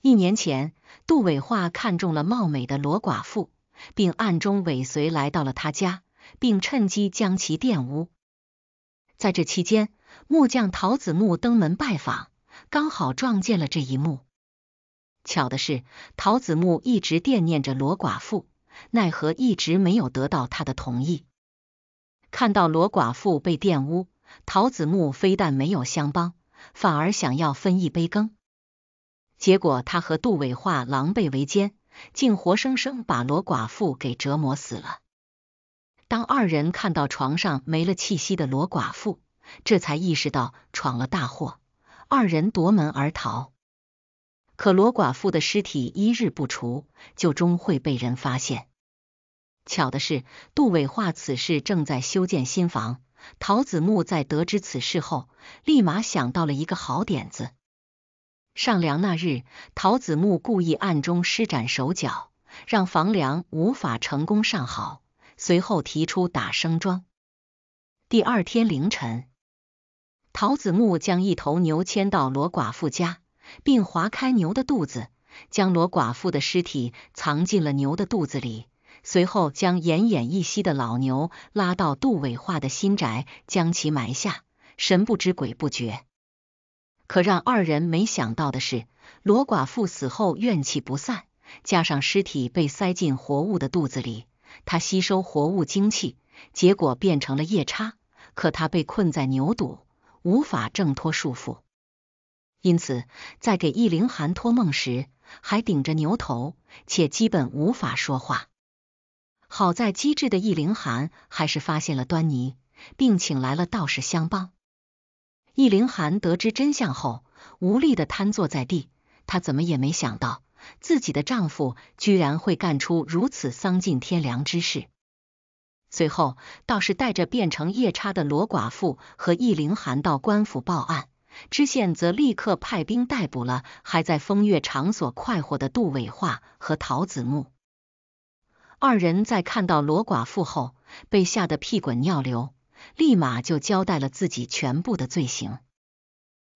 [SPEAKER 1] 一年前，杜伟化看中了貌美的罗寡妇，并暗中尾随来到了他家，并趁机将其玷污。在这期间，木匠陶子木登门拜访，刚好撞见了这一幕。巧的是，陶子木一直惦念着罗寡妇，奈何一直没有得到他的同意。看到罗寡妇被玷污，陶子木非但没有相帮，反而想要分一杯羹。结果，他和杜伟化狼狈为奸，竟活生生把罗寡妇给折磨死了。当二人看到床上没了气息的罗寡妇，这才意识到闯了大祸，二人夺门而逃。可罗寡妇的尸体一日不除，就终会被人发现。巧的是，杜伟化此事正在修建新房，陶子木在得知此事后，立马想到了一个好点子。上梁那日，陶子木故意暗中施展手脚，让房梁无法成功上好。随后提出打生桩。第二天凌晨，陶子木将一头牛牵到罗寡妇家，并划开牛的肚子，将罗寡妇的尸体藏进了牛的肚子里。随后将奄奄一息的老牛拉到杜伟化的新宅，将其埋下，神不知鬼不觉。可让二人没想到的是，罗寡妇死后怨气不散，加上尸体被塞进活物的肚子里，她吸收活物精气，结果变成了夜叉。可他被困在牛肚，无法挣脱束缚，因此在给易灵寒托梦时，还顶着牛头，且基本无法说话。好在机智的易灵寒还是发现了端倪，并请来了道士相帮。易凌寒得知真相后，无力的瘫坐在地。她怎么也没想到，自己的丈夫居然会干出如此丧尽天良之事。随后，道士带着变成夜叉的罗寡妇和易凌寒到官府报案，知县则立刻派兵逮捕了还在风月场所快活的杜伟化和陶子木二人。在看到罗寡妇后，被吓得屁滚尿流。立马就交代了自己全部的罪行。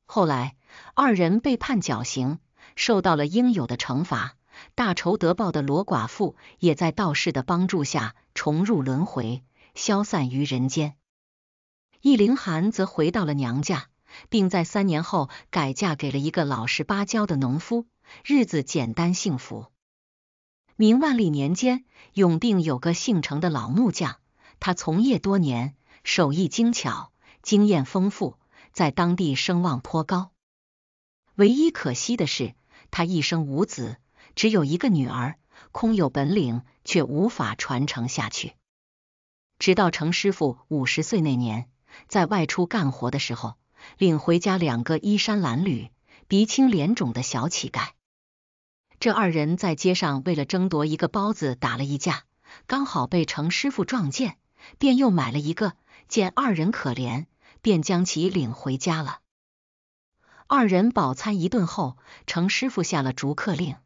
[SPEAKER 1] 后来二人被判绞刑，受到了应有的惩罚。大仇得报的罗寡妇也在道士的帮助下重入轮回，消散于人间。易凌寒则回到了娘家，并在三年后改嫁给了一个老实巴交的农夫，日子简单幸福。明万历年间，永定有个姓程的老木匠，他从业多年。手艺精巧，经验丰富，在当地声望颇高。唯一可惜的是，他一生无子，只有一个女儿，空有本领却无法传承下去。直到程师傅五十岁那年，在外出干活的时候，领回家两个衣衫褴褛、鼻青脸肿的小乞丐。这二人在街上为了争夺一个包子打了一架，刚好被程师傅撞见，便又买了一个。见二人可怜，便将其领回家了。二人饱餐一顿后，程师傅下了逐客令。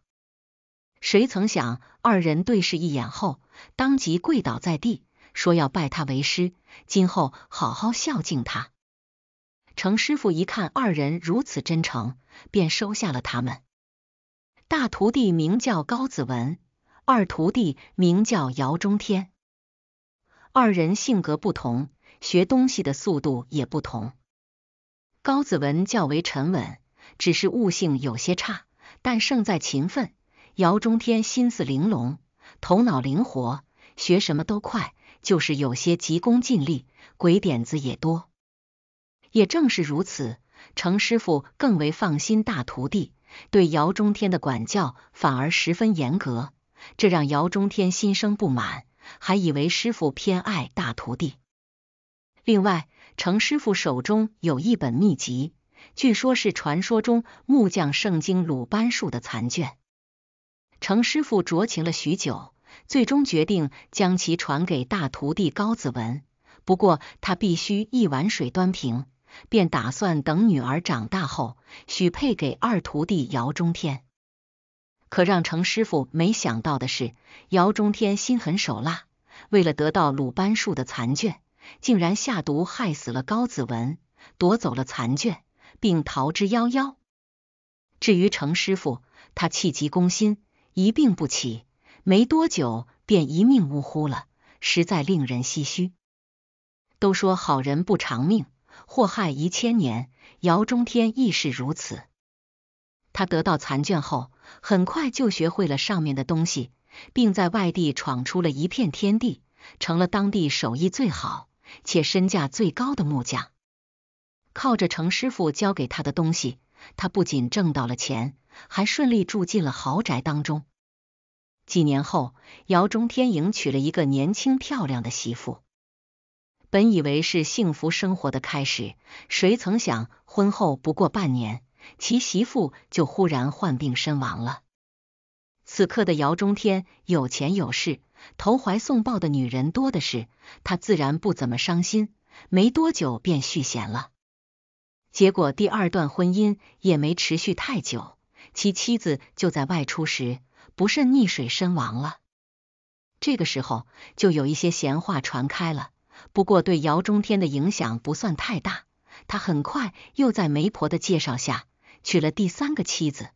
[SPEAKER 1] 谁曾想，二人对视一眼后，当即跪倒在地，说要拜他为师，今后好好孝敬他。程师傅一看二人如此真诚，便收下了他们。大徒弟名叫高子文，二徒弟名叫姚中天。二人性格不同。学东西的速度也不同。高子文较为沉稳，只是悟性有些差，但胜在勤奋。姚中天心思玲珑，头脑灵活，学什么都快，就是有些急功近利，鬼点子也多。也正是如此，程师傅更为放心大徒弟，对姚中天的管教反而十分严格，这让姚中天心生不满，还以为师傅偏爱大徒弟。另外，程师傅手中有一本秘籍，据说是传说中木匠圣经《鲁班术》的残卷。程师傅酌情了许久，最终决定将其传给大徒弟高子文。不过他必须一碗水端平，便打算等女儿长大后许配给二徒弟姚中天。可让程师傅没想到的是，姚中天心狠手辣，为了得到《鲁班术》的残卷。竟然下毒害死了高子文，夺走了残卷，并逃之夭夭。至于程师傅，他气急攻心，一病不起，没多久便一命呜呼了，实在令人唏嘘。都说好人不长命，祸害一千年，姚中天亦是如此。他得到残卷后，很快就学会了上面的东西，并在外地闯出了一片天地，成了当地手艺最好。且身价最高的木匠，靠着程师傅教给他的东西，他不仅挣到了钱，还顺利住进了豪宅当中。几年后，姚中天迎娶了一个年轻漂亮的媳妇，本以为是幸福生活的开始，谁曾想婚后不过半年，其媳妇就忽然患病身亡了。此刻的姚中天有钱有势。投怀送抱的女人多的是，他自然不怎么伤心。没多久便续弦了，结果第二段婚姻也没持续太久，其妻子就在外出时不慎溺水身亡了。这个时候就有一些闲话传开了，不过对姚中天的影响不算太大。他很快又在媒婆的介绍下娶了第三个妻子，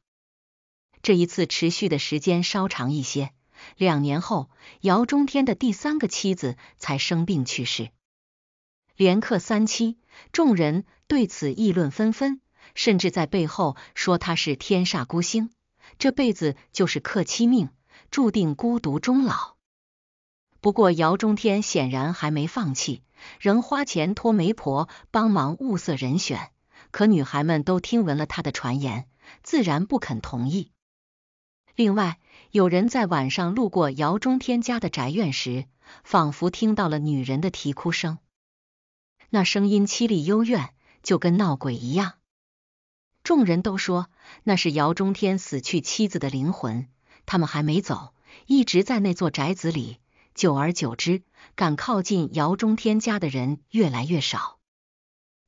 [SPEAKER 1] 这一次持续的时间稍长一些。两年后，姚中天的第三个妻子才生病去世，连克三妻，众人对此议论纷纷，甚至在背后说他是天煞孤星，这辈子就是克妻命，注定孤独终老。不过姚中天显然还没放弃，仍花钱托媒婆帮忙物色人选。可女孩们都听闻了他的传言，自然不肯同意。另外，有人在晚上路过姚中天家的宅院时，仿佛听到了女人的啼哭声，那声音凄厉幽怨，就跟闹鬼一样。众人都说那是姚中天死去妻子的灵魂，他们还没走，一直在那座宅子里。久而久之，敢靠近姚中天家的人越来越少。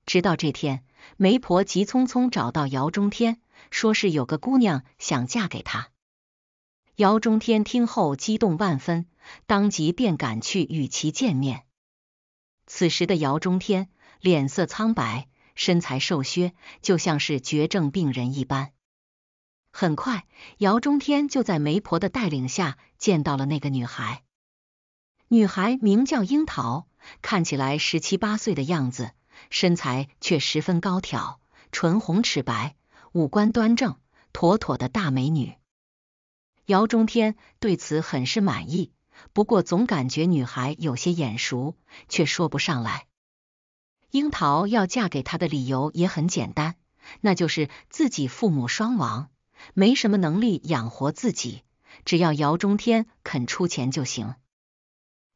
[SPEAKER 1] 直到这天，媒婆急匆匆找到姚中天，说是有个姑娘想嫁给他。姚中天听后激动万分，当即便赶去与其见面。此时的姚中天脸色苍白，身材瘦削，就像是绝症病人一般。很快，姚中天就在媒婆的带领下见到了那个女孩。女孩名叫樱桃，看起来十七八岁的样子，身材却十分高挑，唇红齿白，五官端正，妥妥的大美女。姚中天对此很是满意，不过总感觉女孩有些眼熟，却说不上来。樱桃要嫁给他的理由也很简单，那就是自己父母双亡，没什么能力养活自己，只要姚中天肯出钱就行。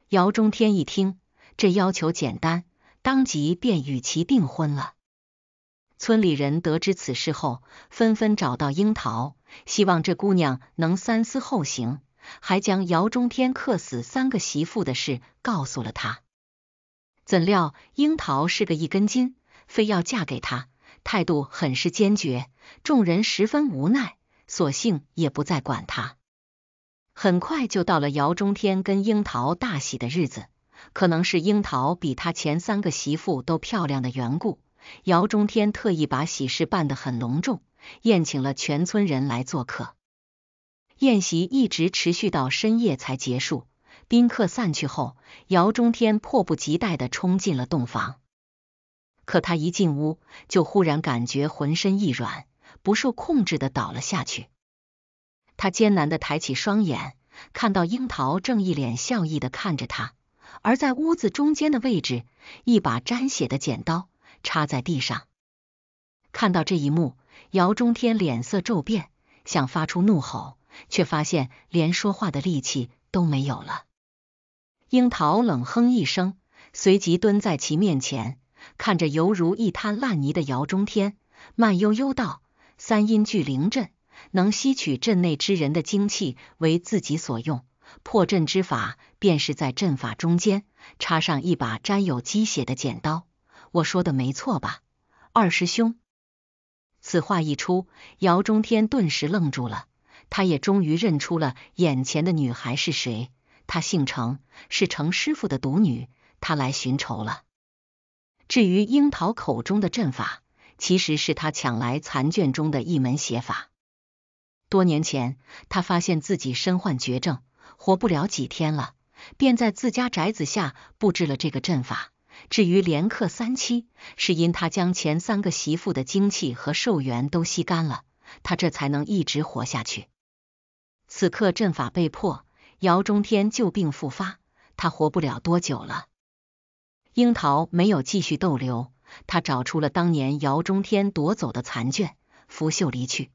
[SPEAKER 1] 姚中天一听这要求简单，当即便与其订婚了。村里人得知此事后，纷纷找到樱桃。希望这姑娘能三思后行，还将姚中天克死三个媳妇的事告诉了他。怎料樱桃是个一根筋，非要嫁给他，态度很是坚决。众人十分无奈，索性也不再管他。很快就到了姚中天跟樱桃大喜的日子，可能是樱桃比他前三个媳妇都漂亮的缘故，姚中天特意把喜事办得很隆重。宴请了全村人来做客，宴席一直持续到深夜才结束。宾客散去后，姚中天迫不及待的冲进了洞房，可他一进屋就忽然感觉浑身一软，不受控制的倒了下去。他艰难的抬起双眼，看到樱桃正一脸笑意的看着他，而在屋子中间的位置，一把沾血的剪刀插在地上。看到这一幕。姚中天脸色骤变，想发出怒吼，却发现连说话的力气都没有了。樱桃冷哼一声，随即蹲在其面前，看着犹如一滩烂泥的姚中天，慢悠悠道：“三阴聚灵阵能吸取阵内之人的精气为自己所用，破阵之法便是在阵法中间插上一把沾有鸡血的剪刀。我说的没错吧，二师兄？”此话一出，姚中天顿时愣住了。他也终于认出了眼前的女孩是谁，她姓程，是程师傅的独女，她来寻仇了。至于樱桃口中的阵法，其实是他抢来残卷中的一门写法。多年前，他发现自己身患绝症，活不了几天了，便在自家宅子下布置了这个阵法。至于连克三妻，是因他将前三个媳妇的精气和寿元都吸干了，他这才能一直活下去。此刻阵法被破，姚中天旧病复发，他活不了多久了。樱桃没有继续逗留，他找出了当年姚中天夺走的残卷，拂袖离去。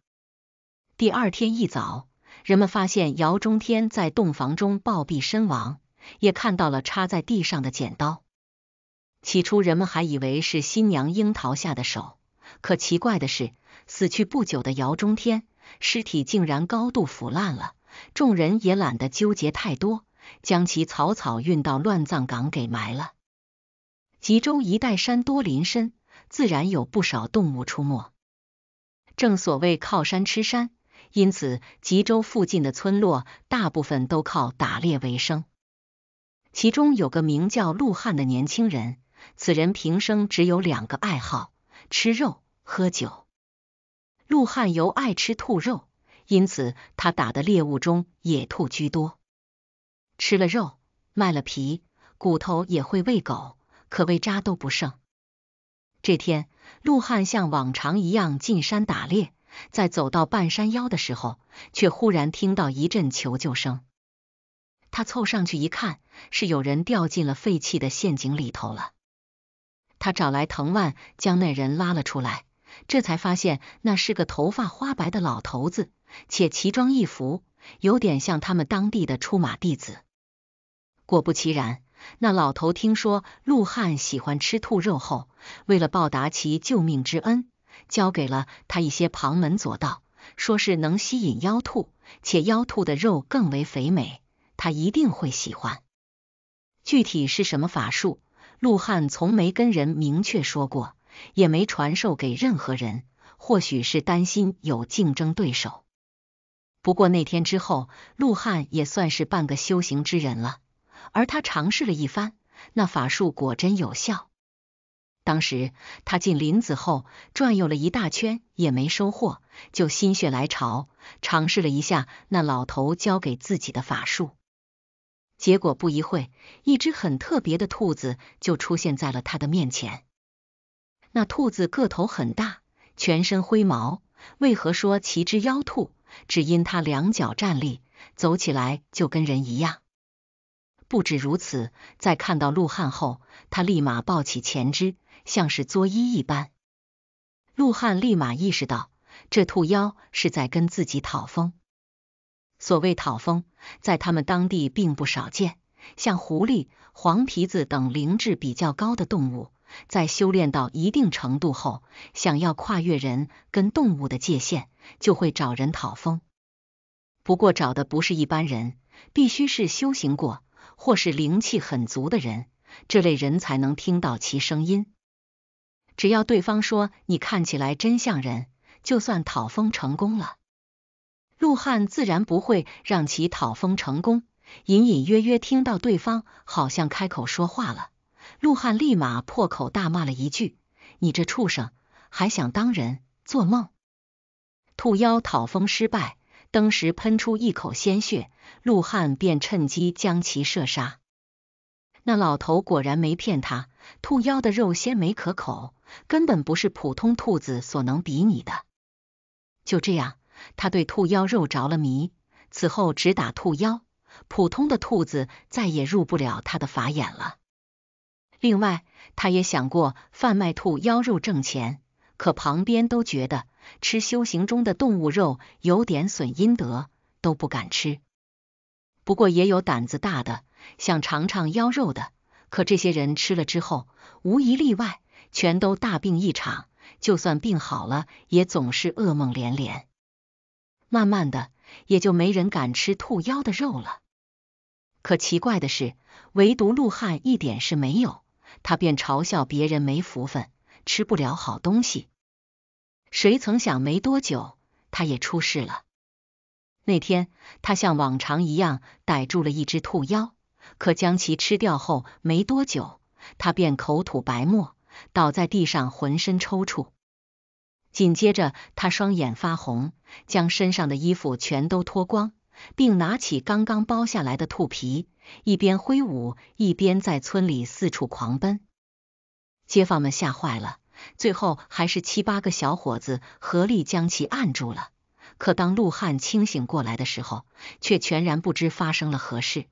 [SPEAKER 1] 第二天一早，人们发现姚中天在洞房中暴毙身亡，也看到了插在地上的剪刀。起初人们还以为是新娘樱桃下的手，可奇怪的是，死去不久的姚中天尸体竟然高度腐烂了。众人也懒得纠结太多，将其草草运到乱葬岗给埋了。吉州一带山多林深，自然有不少动物出没。正所谓靠山吃山，因此吉州附近的村落大部分都靠打猎为生。其中有个名叫陆汉的年轻人。此人平生只有两个爱好：吃肉、喝酒。陆汉由爱吃兔肉，因此他打的猎物中野兔居多。吃了肉，卖了皮，骨头也会喂狗，可谓渣都不剩。这天，陆汉像往常一样进山打猎，在走到半山腰的时候，却忽然听到一阵求救声。他凑上去一看，是有人掉进了废弃的陷阱里头了。他找来藤蔓，将那人拉了出来，这才发现那是个头发花白的老头子，且奇装异服，有点像他们当地的出马弟子。果不其然，那老头听说陆汉喜欢吃兔肉后，为了报答其救命之恩，教给了他一些旁门左道，说是能吸引妖兔，且妖兔的肉更为肥美，他一定会喜欢。具体是什么法术？陆汉从没跟人明确说过，也没传授给任何人。或许是担心有竞争对手。不过那天之后，陆汉也算是半个修行之人了。而他尝试了一番，那法术果真有效。当时他进林子后转悠了一大圈也没收获，就心血来潮尝试了一下那老头教给自己的法术。结果不一会一只很特别的兔子就出现在了他的面前。那兔子个头很大，全身灰毛。为何说奇之妖兔？只因它两脚站立，走起来就跟人一样。不止如此，在看到陆汉后，他立马抱起前肢，像是作揖一般。陆汉立马意识到，这兔妖是在跟自己讨风。所谓讨风，在他们当地并不少见。像狐狸、黄皮子等灵智比较高的动物，在修炼到一定程度后，想要跨越人跟动物的界限，就会找人讨风。不过找的不是一般人，必须是修行过或是灵气很足的人，这类人才能听到其声音。只要对方说你看起来真像人，就算讨风成功了。陆汉自然不会让其讨封成功。隐隐约约听到对方好像开口说话了，陆汉立马破口大骂了一句：“你这畜生，还想当人？做梦！”兔妖讨封失败，登时喷出一口鲜血，陆汉便趁机将其射杀。那老头果然没骗他，兔妖的肉鲜美可口，根本不是普通兔子所能比拟的。就这样。他对兔腰肉着了迷，此后只打兔腰，普通的兔子再也入不了他的法眼了。另外，他也想过贩卖兔腰肉挣钱，可旁边都觉得吃修行中的动物肉有点损阴德，都不敢吃。不过也有胆子大的想尝尝腰肉的，可这些人吃了之后，无一例外全都大病一场，就算病好了，也总是噩梦连连。慢慢的，也就没人敢吃兔妖的肉了。可奇怪的是，唯独陆汉一点事没有，他便嘲笑别人没福分，吃不了好东西。谁曾想，没多久他也出事了。那天，他像往常一样逮住了一只兔妖，可将其吃掉后没多久，他便口吐白沫，倒在地上，浑身抽搐。紧接着，他双眼发红，将身上的衣服全都脱光，并拿起刚刚剥下来的兔皮，一边挥舞，一边在村里四处狂奔。街坊们吓坏了，最后还是七八个小伙子合力将其按住了。可当陆汉清醒过来的时候，却全然不知发生了何事。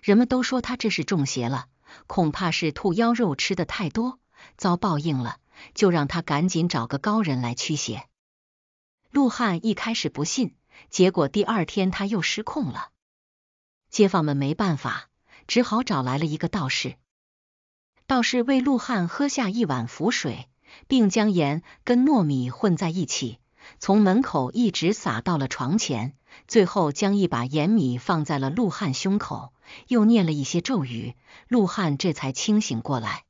[SPEAKER 1] 人们都说他这是中邪了，恐怕是兔腰肉吃的太多，遭报应了。就让他赶紧找个高人来驱邪。陆汉一开始不信，结果第二天他又失控了。街坊们没办法，只好找来了一个道士。道士为陆汉喝下一碗符水，并将盐跟糯米混在一起，从门口一直撒到了床前，最后将一把盐米放在了陆汉胸口，又念了一些咒语，陆汉这才清醒过来。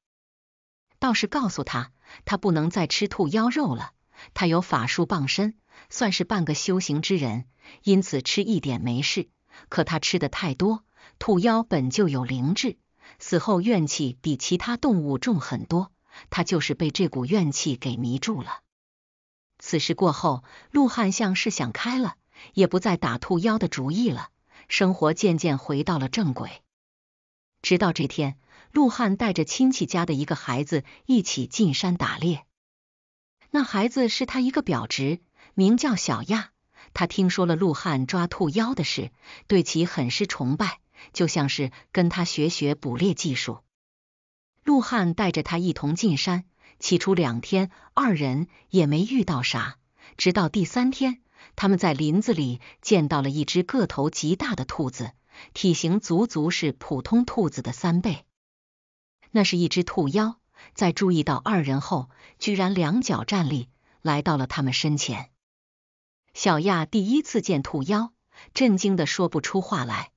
[SPEAKER 1] 道士告诉他，他不能再吃兔妖肉了。他有法术傍身，算是半个修行之人，因此吃一点没事。可他吃的太多，兔妖本就有灵智，死后怨气比其他动物重很多，他就是被这股怨气给迷住了。此事过后，陆汉像是想开了，也不再打兔妖的主意了，生活渐渐回到了正轨。直到这天。陆汉带着亲戚家的一个孩子一起进山打猎，那孩子是他一个表侄，名叫小亚。他听说了陆汉抓兔妖的事，对其很是崇拜，就像是跟他学学捕猎技术。陆汉带着他一同进山，起初两天二人也没遇到啥，直到第三天，他们在林子里见到了一只个头极大的兔子，体型足足是普通兔子的三倍。那是一只兔妖，在注意到二人后，居然两脚站立，来到了他们身前。小亚第一次见兔妖，震惊的说不出话来。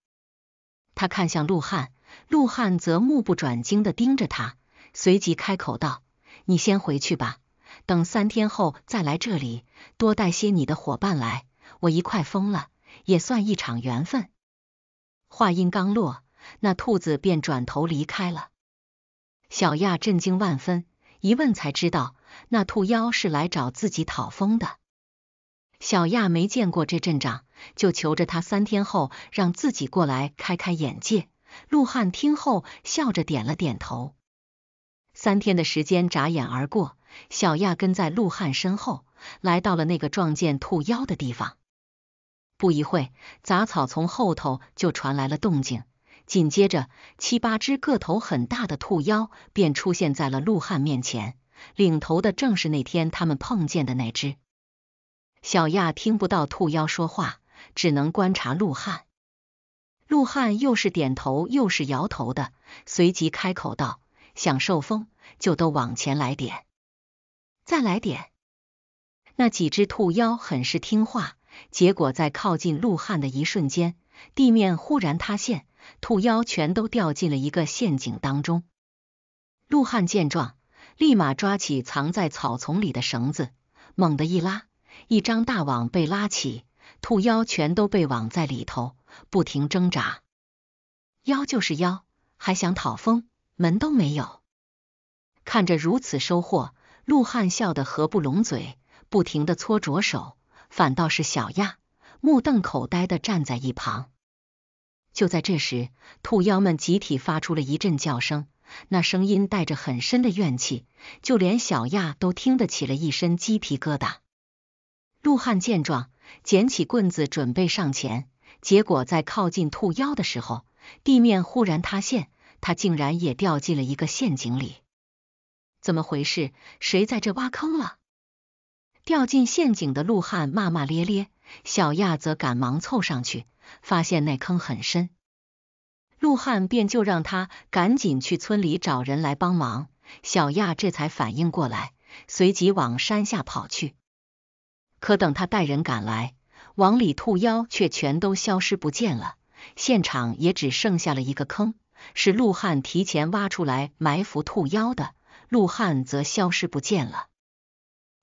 [SPEAKER 1] 他看向陆汉，陆汉则目不转睛的盯着他，随即开口道：“你先回去吧，等三天后再来这里，多带些你的伙伴来，我一块疯了，也算一场缘分。”话音刚落，那兔子便转头离开了。小亚震惊万分，一问才知道，那兔妖是来找自己讨封的。小亚没见过这阵仗，就求着他三天后让自己过来开开眼界。陆汉听后笑着点了点头。三天的时间眨眼而过，小亚跟在陆汉身后，来到了那个撞见兔妖的地方。不一会杂草丛后头就传来了动静。紧接着，七八只个头很大的兔妖便出现在了陆汉面前，领头的正是那天他们碰见的那只。小亚听不到兔妖说话，只能观察陆汉。陆汉又是点头又是摇头的，随即开口道：“想受风就都往前来点，再来点。”那几只兔妖很是听话，结果在靠近陆汉的一瞬间，地面忽然塌陷。兔妖全都掉进了一个陷阱当中。陆汉见状，立马抓起藏在草丛里的绳子，猛地一拉，一张大网被拉起，兔妖全都被网在里头，不停挣扎。妖就是妖，还想讨封，门都没有。看着如此收获，陆汉笑得合不拢嘴，不停的搓着手，反倒是小亚目瞪口呆的站在一旁。就在这时，兔妖们集体发出了一阵叫声，那声音带着很深的怨气，就连小亚都听得起了一身鸡皮疙瘩。陆汉见状，捡起棍子准备上前，结果在靠近兔妖的时候，地面忽然塌陷，他竟然也掉进了一个陷阱里。怎么回事？谁在这挖坑了？掉进陷阱的陆汉骂骂咧咧。小亚则赶忙凑上去，发现那坑很深，陆汉便就让他赶紧去村里找人来帮忙。小亚这才反应过来，随即往山下跑去。可等他带人赶来，往里兔妖却全都消失不见了，现场也只剩下了一个坑，是陆汉提前挖出来埋伏兔妖的。陆汉则消失不见了，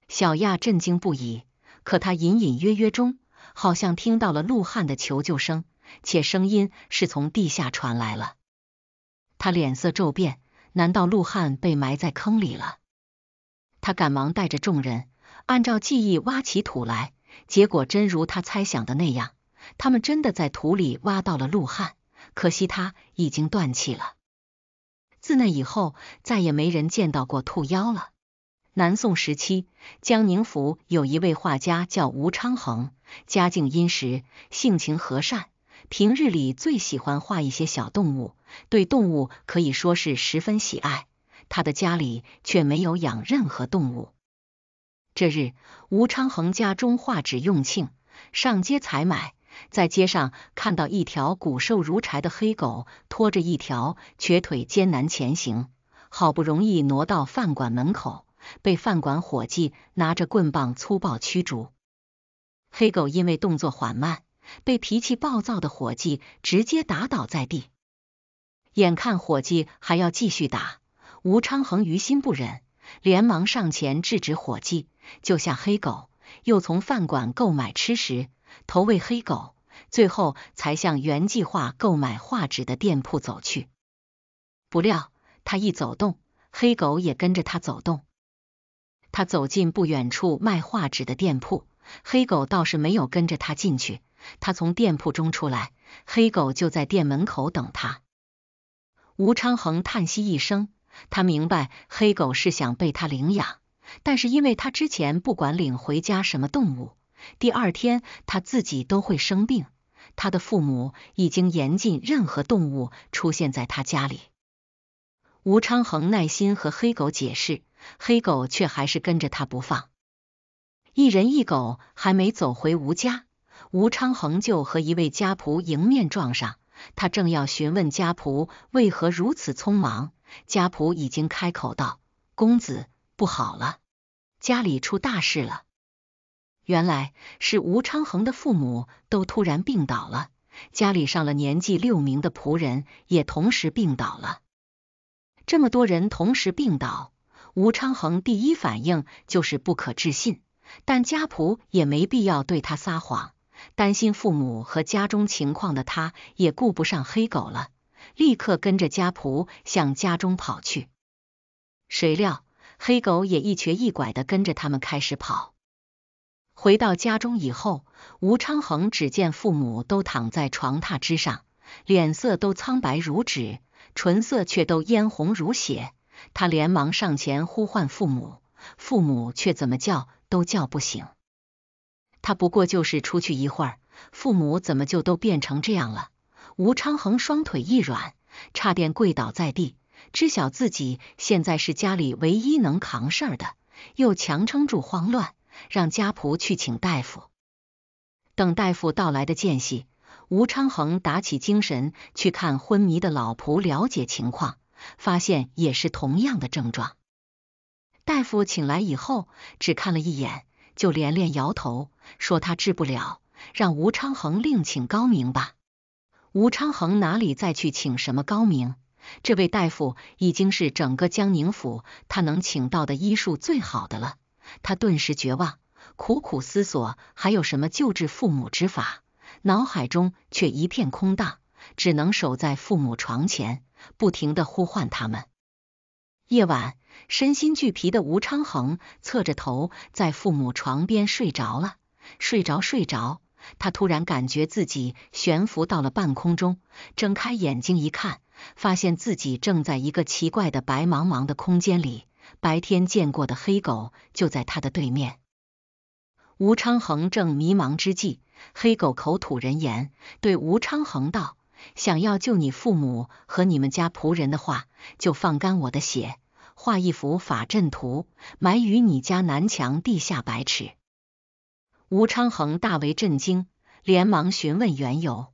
[SPEAKER 1] 小亚震惊不已。可他隐隐约约中，好像听到了陆汉的求救声，且声音是从地下传来了。他脸色骤变，难道陆汉被埋在坑里了？他赶忙带着众人按照记忆挖起土来，结果真如他猜想的那样，他们真的在土里挖到了陆汉，可惜他已经断气了。自那以后，再也没人见到过兔妖了。南宋时期，江宁府有一位画家叫吴昌衡，家境殷实，性情和善，平日里最喜欢画一些小动物，对动物可以说是十分喜爱。他的家里却没有养任何动物。这日，吴昌衡家中画纸用罄，上街采买，在街上看到一条骨瘦如柴的黑狗，拖着一条瘸腿艰难前行，好不容易挪到饭馆门口。被饭馆伙计拿着棍棒粗暴驱逐，黑狗因为动作缓慢，被脾气暴躁的伙计直接打倒在地。眼看伙计还要继续打，吴昌恒于心不忍，连忙上前制止伙计，救下黑狗，又从饭馆购买吃食投喂黑狗，最后才向原计划购买画纸的店铺走去。不料他一走动，黑狗也跟着他走动。他走进不远处卖画纸的店铺，黑狗倒是没有跟着他进去。他从店铺中出来，黑狗就在店门口等他。吴昌恒叹息一声，他明白黑狗是想被他领养，但是因为他之前不管领回家什么动物，第二天他自己都会生病。他的父母已经严禁任何动物出现在他家里。吴昌恒耐心和黑狗解释。黑狗却还是跟着他不放，一人一狗还没走回吴家，吴昌恒就和一位家仆迎面撞上。他正要询问家仆为何如此匆忙，家仆已经开口道：“公子不好了，家里出大事了。原来是吴昌恒的父母都突然病倒了，家里上了年纪六名的仆人也同时病倒了。这么多人同时病倒。”吴昌恒第一反应就是不可置信，但家仆也没必要对他撒谎。担心父母和家中情况的他，也顾不上黑狗了，立刻跟着家仆向家中跑去。谁料，黑狗也一瘸一拐的跟着他们开始跑。回到家中以后，吴昌恒只见父母都躺在床榻之上，脸色都苍白如纸，唇色却都嫣红如血。他连忙上前呼唤父母，父母却怎么叫都叫不醒。他不过就是出去一会儿，父母怎么就都变成这样了？吴昌恒双腿一软，差点跪倒在地。知晓自己现在是家里唯一能扛事儿的，又强撑住慌乱，让家仆去请大夫。等大夫到来的间隙，吴昌恒打起精神去看昏迷的老仆，了解情况。发现也是同样的症状，大夫请来以后，只看了一眼，就连连摇头，说他治不了，让吴昌恒另请高明吧。吴昌恒哪里再去请什么高明？这位大夫已经是整个江宁府他能请到的医术最好的了，他顿时绝望，苦苦思索还有什么救治父母之法，脑海中却一片空荡，只能守在父母床前。不停的呼唤他们。夜晚，身心俱疲的吴昌衡侧着头在父母床边睡着了。睡着睡着，他突然感觉自己悬浮到了半空中。睁开眼睛一看，发现自己正在一个奇怪的白茫茫的空间里。白天见过的黑狗就在他的对面。吴昌衡正迷茫之际，黑狗口吐人言，对吴昌衡道。想要救你父母和你们家仆人的话，就放干我的血，画一幅法阵图，埋于你家南墙地下百尺。吴昌恒大为震惊，连忙询问缘由。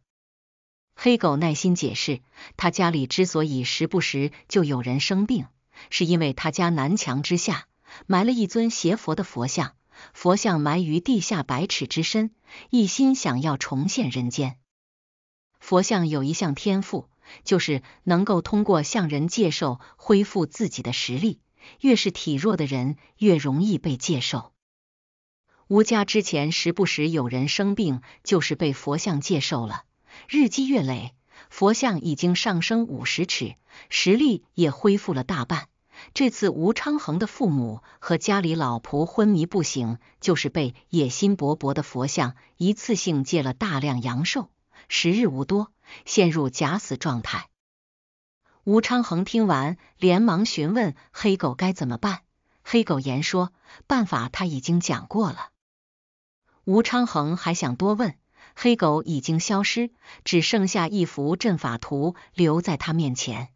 [SPEAKER 1] 黑狗耐心解释，他家里之所以时不时就有人生病，是因为他家南墙之下埋了一尊邪佛的佛像，佛像埋于地下百尺之深，一心想要重现人间。佛像有一项天赋，就是能够通过向人借寿恢复自己的实力。越是体弱的人，越容易被借寿。吴家之前时不时有人生病，就是被佛像借寿了。日积月累，佛像已经上升五十尺，实力也恢复了大半。这次吴昌恒的父母和家里老婆昏迷不醒，就是被野心勃勃的佛像一次性借了大量阳寿。时日无多，陷入假死状态。吴昌恒听完，连忙询问黑狗该怎么办。黑狗言说，办法他已经讲过了。吴昌恒还想多问，黑狗已经消失，只剩下一幅阵法图留在他面前。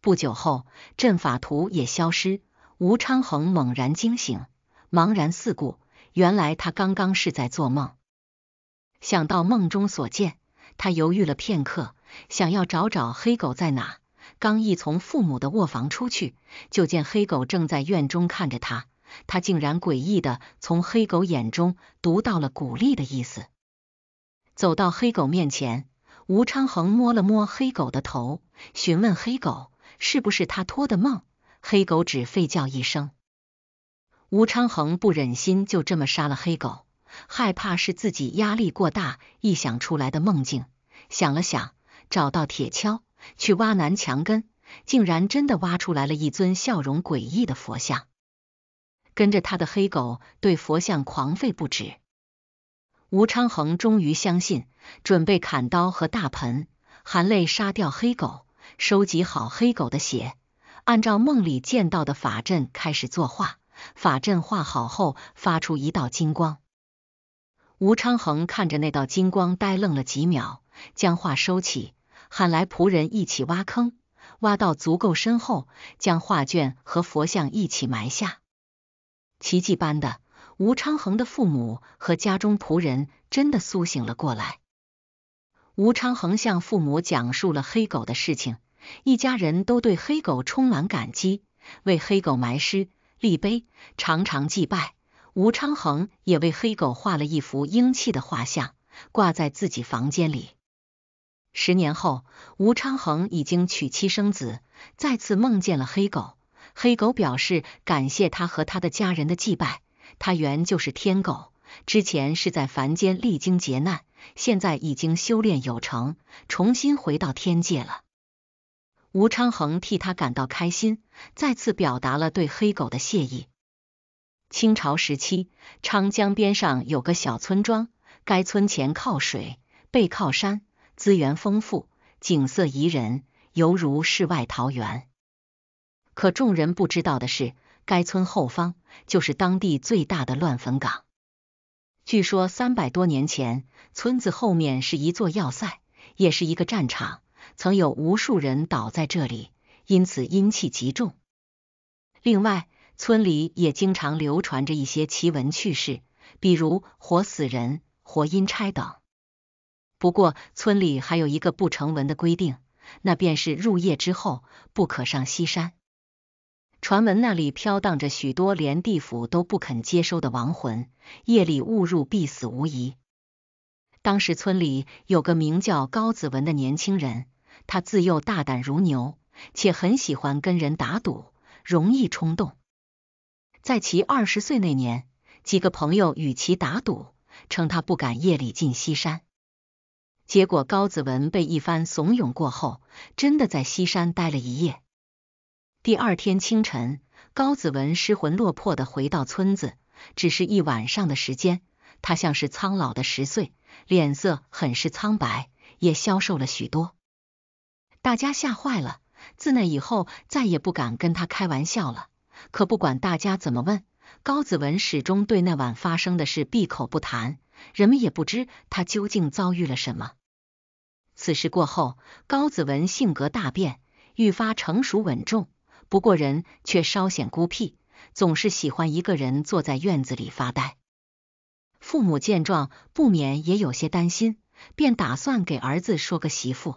[SPEAKER 1] 不久后，阵法图也消失。吴昌恒猛然惊醒，茫然四顾，原来他刚刚是在做梦。想到梦中所见，他犹豫了片刻，想要找找黑狗在哪。刚一从父母的卧房出去，就见黑狗正在院中看着他。他竟然诡异的从黑狗眼中读到了鼓励的意思。走到黑狗面前，吴昌恒摸了摸黑狗的头，询问黑狗是不是他托的梦。黑狗只吠叫一声。吴昌恒不忍心就这么杀了黑狗。害怕是自己压力过大臆想出来的梦境。想了想，找到铁锹去挖南墙根，竟然真的挖出来了一尊笑容诡异的佛像。跟着他的黑狗对佛像狂吠不止。吴昌衡终于相信，准备砍刀和大盆，含泪杀掉黑狗，收集好黑狗的血，按照梦里见到的法阵开始作画。法阵画好后，发出一道金光。吴昌衡看着那道金光，呆愣了几秒，将画收起，喊来仆人一起挖坑，挖到足够深后，将画卷和佛像一起埋下。奇迹般的，吴昌衡的父母和家中仆人真的苏醒了过来。吴昌衡向父母讲述了黑狗的事情，一家人都对黑狗充满感激，为黑狗埋尸、立碑，常常祭拜。吴昌衡也为黑狗画了一幅英气的画像，挂在自己房间里。十年后，吴昌衡已经娶妻生子，再次梦见了黑狗。黑狗表示感谢他和他的家人的祭拜，他原就是天狗，之前是在凡间历经劫难，现在已经修炼有成，重新回到天界了。吴昌衡替他感到开心，再次表达了对黑狗的谢意。清朝时期，长江边上有个小村庄。该村前靠水，背靠山，资源丰富，景色宜人，犹如世外桃源。可众人不知道的是，该村后方就是当地最大的乱坟岗。据说三百多年前，村子后面是一座要塞，也是一个战场，曾有无数人倒在这里，因此阴气极重。另外，村里也经常流传着一些奇闻趣事，比如活死人、活阴差等。不过，村里还有一个不成文的规定，那便是入夜之后不可上西山。传闻那里飘荡着许多连地府都不肯接收的亡魂，夜里误入必死无疑。当时村里有个名叫高子文的年轻人，他自幼大胆如牛，且很喜欢跟人打赌，容易冲动。在其二十岁那年，几个朋友与其打赌，称他不敢夜里进西山。结果高子文被一番怂恿过后，真的在西山待了一夜。第二天清晨，高子文失魂落魄的回到村子，只是一晚上的时间，他像是苍老的十岁，脸色很是苍白，也消瘦了许多。大家吓坏了，自那以后再也不敢跟他开玩笑了。可不管大家怎么问，高子文始终对那晚发生的事闭口不谈。人们也不知他究竟遭遇了什么。此事过后，高子文性格大变，愈发成熟稳重。不过人却稍显孤僻，总是喜欢一个人坐在院子里发呆。父母见状，不免也有些担心，便打算给儿子说个媳妇。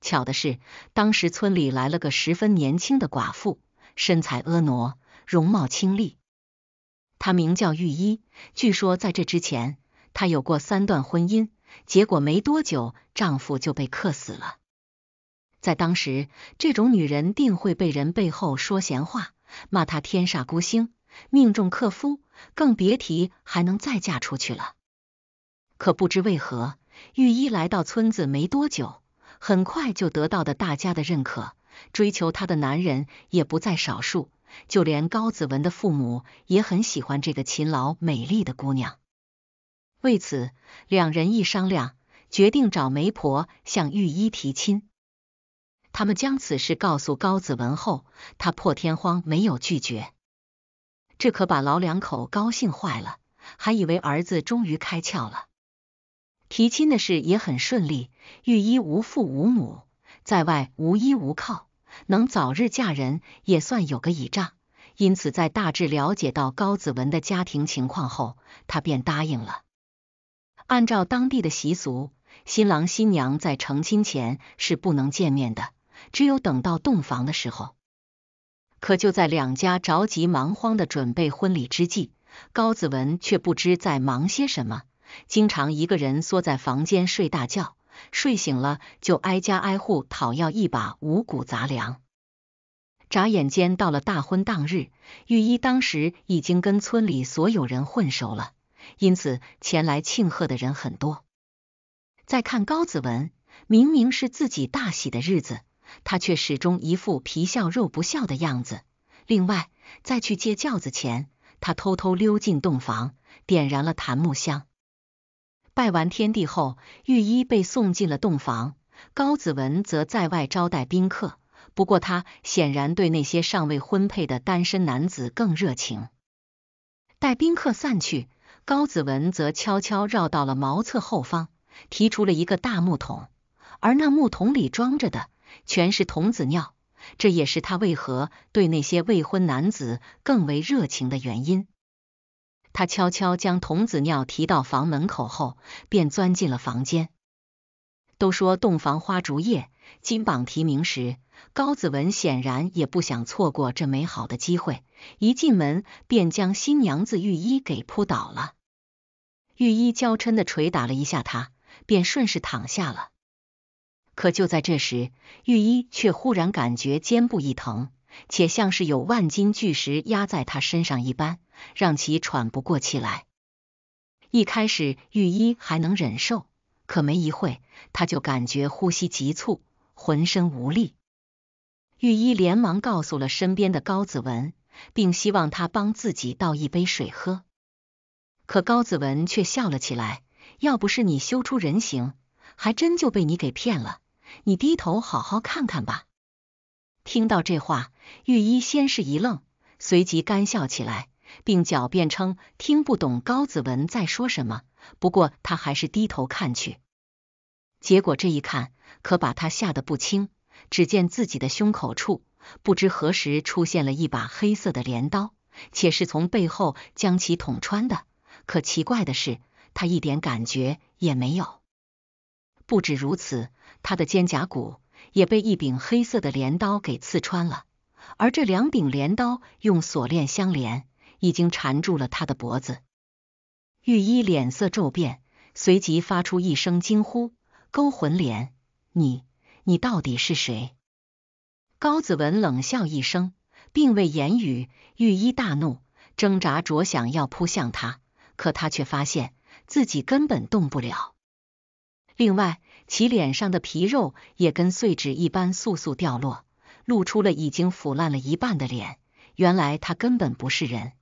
[SPEAKER 1] 巧的是，当时村里来了个十分年轻的寡妇。身材婀娜，容貌清丽。她名叫御医，据说在这之前，她有过三段婚姻，结果没多久丈夫就被克死了。在当时，这种女人定会被人背后说闲话，骂她天煞孤星，命中克夫，更别提还能再嫁出去了。可不知为何，御医来到村子没多久，很快就得到了大家的认可。追求她的男人也不在少数，就连高子文的父母也很喜欢这个勤劳美丽的姑娘。为此，两人一商量，决定找媒婆向御医提亲。他们将此事告诉高子文后，他破天荒没有拒绝，这可把老两口高兴坏了，还以为儿子终于开窍了。提亲的事也很顺利，御医无父无母，在外无依无靠。能早日嫁人也算有个倚仗，因此在大致了解到高子文的家庭情况后，他便答应了。按照当地的习俗，新郎新娘在成亲前是不能见面的，只有等到洞房的时候。可就在两家着急忙慌的准备婚礼之际，高子文却不知在忙些什么，经常一个人缩在房间睡大觉。睡醒了就挨家挨户讨要一把五谷杂粮，眨眼间到了大婚当日，御医当时已经跟村里所有人混熟了，因此前来庆贺的人很多。再看高子文，明明是自己大喜的日子，他却始终一副皮笑肉不笑的样子。另外，在去借轿子前，他偷偷溜进洞房，点燃了檀木香。拜完天地后，御医被送进了洞房，高子文则在外招待宾客。不过他显然对那些尚未婚配的单身男子更热情。待宾客散去，高子文则悄悄绕到了茅厕后方，提出了一个大木桶，而那木桶里装着的全是童子尿。这也是他为何对那些未婚男子更为热情的原因。他悄悄将童子尿提到房门口后，便钻进了房间。都说洞房花烛夜，金榜题名时。高子文显然也不想错过这美好的机会，一进门便将新娘子御医给扑倒了。御医娇嗔的捶打了一下他，便顺势躺下了。可就在这时，御医却忽然感觉肩部一疼，且像是有万斤巨石压在他身上一般。让其喘不过气来。一开始御医还能忍受，可没一会他就感觉呼吸急促，浑身无力。御医连忙告诉了身边的高子文，并希望他帮自己倒一杯水喝。可高子文却笑了起来：“要不是你修出人形，还真就被你给骗了。你低头好好看看吧。”听到这话，御医先是一愣，随即干笑起来。并狡辩称听不懂高子文在说什么，不过他还是低头看去，结果这一看可把他吓得不轻。只见自己的胸口处不知何时出现了一把黑色的镰刀，且是从背后将其捅穿的。可奇怪的是，他一点感觉也没有。不止如此，他的肩胛骨也被一柄黑色的镰刀给刺穿了，而这两柄镰刀用锁链相连。已经缠住了他的脖子，御医脸色骤变，随即发出一声惊呼：“勾魂莲，你，你到底是谁？”高子文冷笑一声，并未言语。御医大怒，挣扎着想要扑向他，可他却发现自己根本动不了。另外，其脸上的皮肉也跟碎纸一般簌簌掉落，露出了已经腐烂了一半的脸。原来他根本不是人。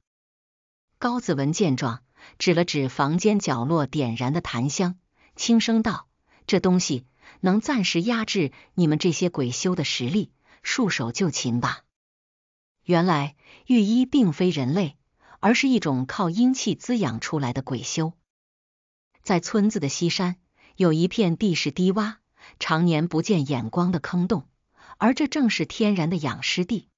[SPEAKER 1] 高子文见状，指了指房间角落点燃的檀香，轻声道：“这东西能暂时压制你们这些鬼修的实力，束手就擒吧。”原来御医并非人类，而是一种靠阴气滋养出来的鬼修。在村子的西山，有一片地势低洼、常年不见眼光的坑洞，而这正是天然的养尸地。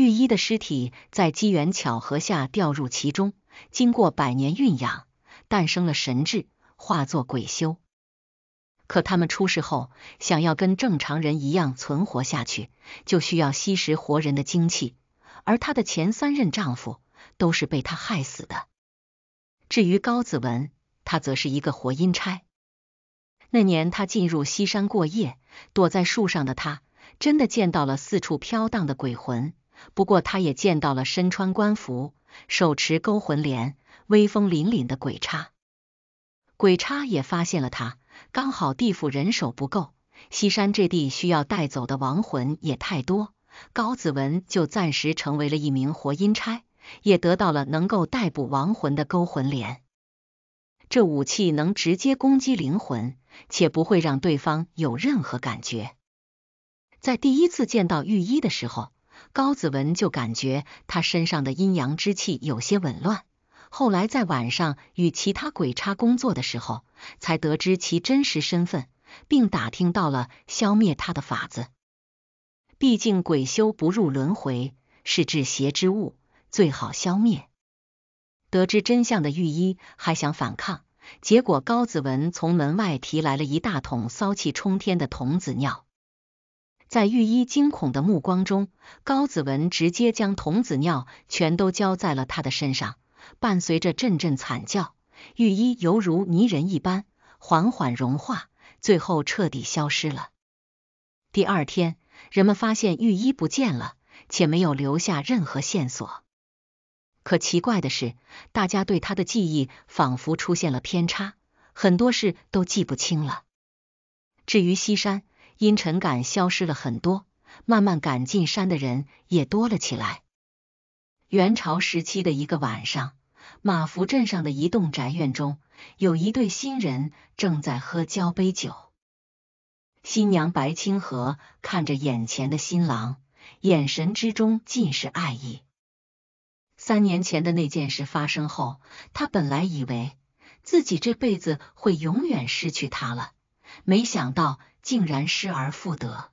[SPEAKER 1] 御医的尸体在机缘巧合下掉入其中，经过百年酝养，诞生了神智，化作鬼修。可他们出世后，想要跟正常人一样存活下去，就需要吸食活人的精气。而她的前三任丈夫都是被她害死的。至于高子文，他则是一个活阴差。那年他进入西山过夜，躲在树上的他，真的见到了四处飘荡的鬼魂。不过，他也见到了身穿官服、手持勾魂镰、威风凛凛的鬼差。鬼差也发现了他。刚好地府人手不够，西山这地需要带走的亡魂也太多，高子文就暂时成为了一名活阴差，也得到了能够逮捕亡魂的勾魂镰。这武器能直接攻击灵魂，且不会让对方有任何感觉。在第一次见到御医的时候。高子文就感觉他身上的阴阳之气有些紊乱，后来在晚上与其他鬼差工作的时候，才得知其真实身份，并打听到了消灭他的法子。毕竟鬼修不入轮回，是至邪之物，最好消灭。得知真相的御医还想反抗，结果高子文从门外提来了一大桶骚气冲天的童子尿。在御医惊恐的目光中，高子文直接将童子尿全都浇在了他的身上，伴随着阵阵惨叫，御医犹如泥人一般缓缓融化，最后彻底消失了。第二天，人们发现御医不见了，且没有留下任何线索。可奇怪的是，大家对他的记忆仿佛出现了偏差，很多事都记不清了。至于西山。阴沉感消失了很多，慢慢赶进山的人也多了起来。元朝时期的一个晚上，马福镇上的一栋宅院中，有一对新人正在喝交杯酒。新娘白清河看着眼前的新郎，眼神之中尽是爱意。三年前的那件事发生后，她本来以为自己这辈子会永远失去他了。没想到竟然失而复得。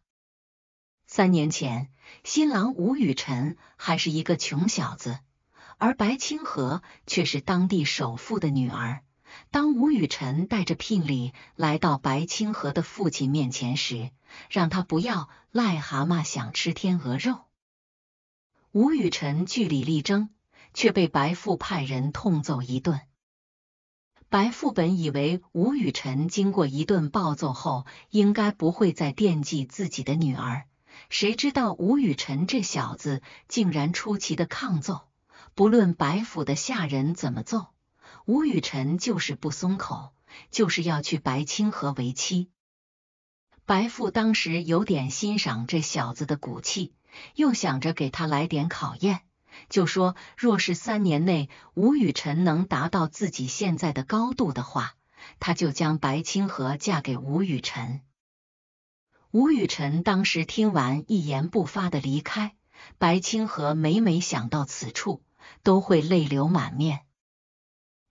[SPEAKER 1] 三年前，新郎吴雨辰还是一个穷小子，而白清河却是当地首富的女儿。当吴雨辰带着聘礼来到白清河的父亲面前时，让他不要癞蛤蟆想吃天鹅肉。吴雨辰据理力争，却被白父派人痛揍一顿。白富本以为吴雨辰经过一顿暴揍后，应该不会再惦记自己的女儿，谁知道吴雨辰这小子竟然出奇的抗揍，不论白府的下人怎么揍，吴雨辰就是不松口，就是要去白清河为妻。白富当时有点欣赏这小子的骨气，又想着给他来点考验。就说，若是三年内吴雨辰能达到自己现在的高度的话，他就将白清河嫁给吴雨辰。吴雨辰当时听完一言不发的离开。白清河每每想到此处，都会泪流满面。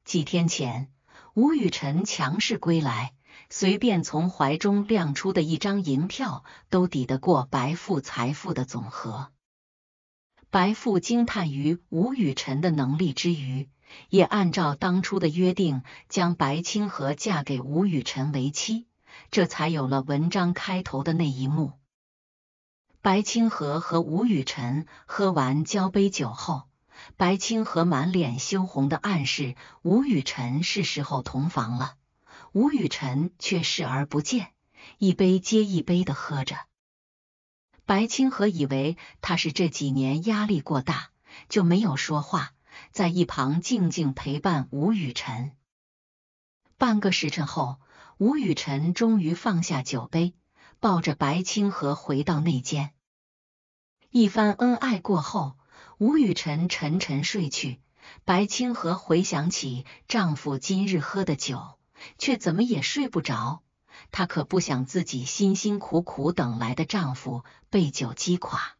[SPEAKER 1] 几天前，吴雨辰强势归来，随便从怀中亮出的一张银票，都抵得过白富财富的总和。白富惊叹于吴雨辰的能力之余，也按照当初的约定，将白清河嫁给吴雨辰为妻，这才有了文章开头的那一幕。白清河和吴雨辰喝完交杯酒后，白清河满脸羞红的暗示吴雨辰是时候同房了，吴雨辰却视而不见，一杯接一杯的喝着。白清河以为他是这几年压力过大，就没有说话，在一旁静静陪伴吴雨辰。半个时辰后，吴雨辰终于放下酒杯，抱着白清河回到内间。一番恩爱过后，吴雨辰沉沉睡去，白清河回想起丈夫今日喝的酒，却怎么也睡不着。她可不想自己辛辛苦苦等来的丈夫被酒击垮。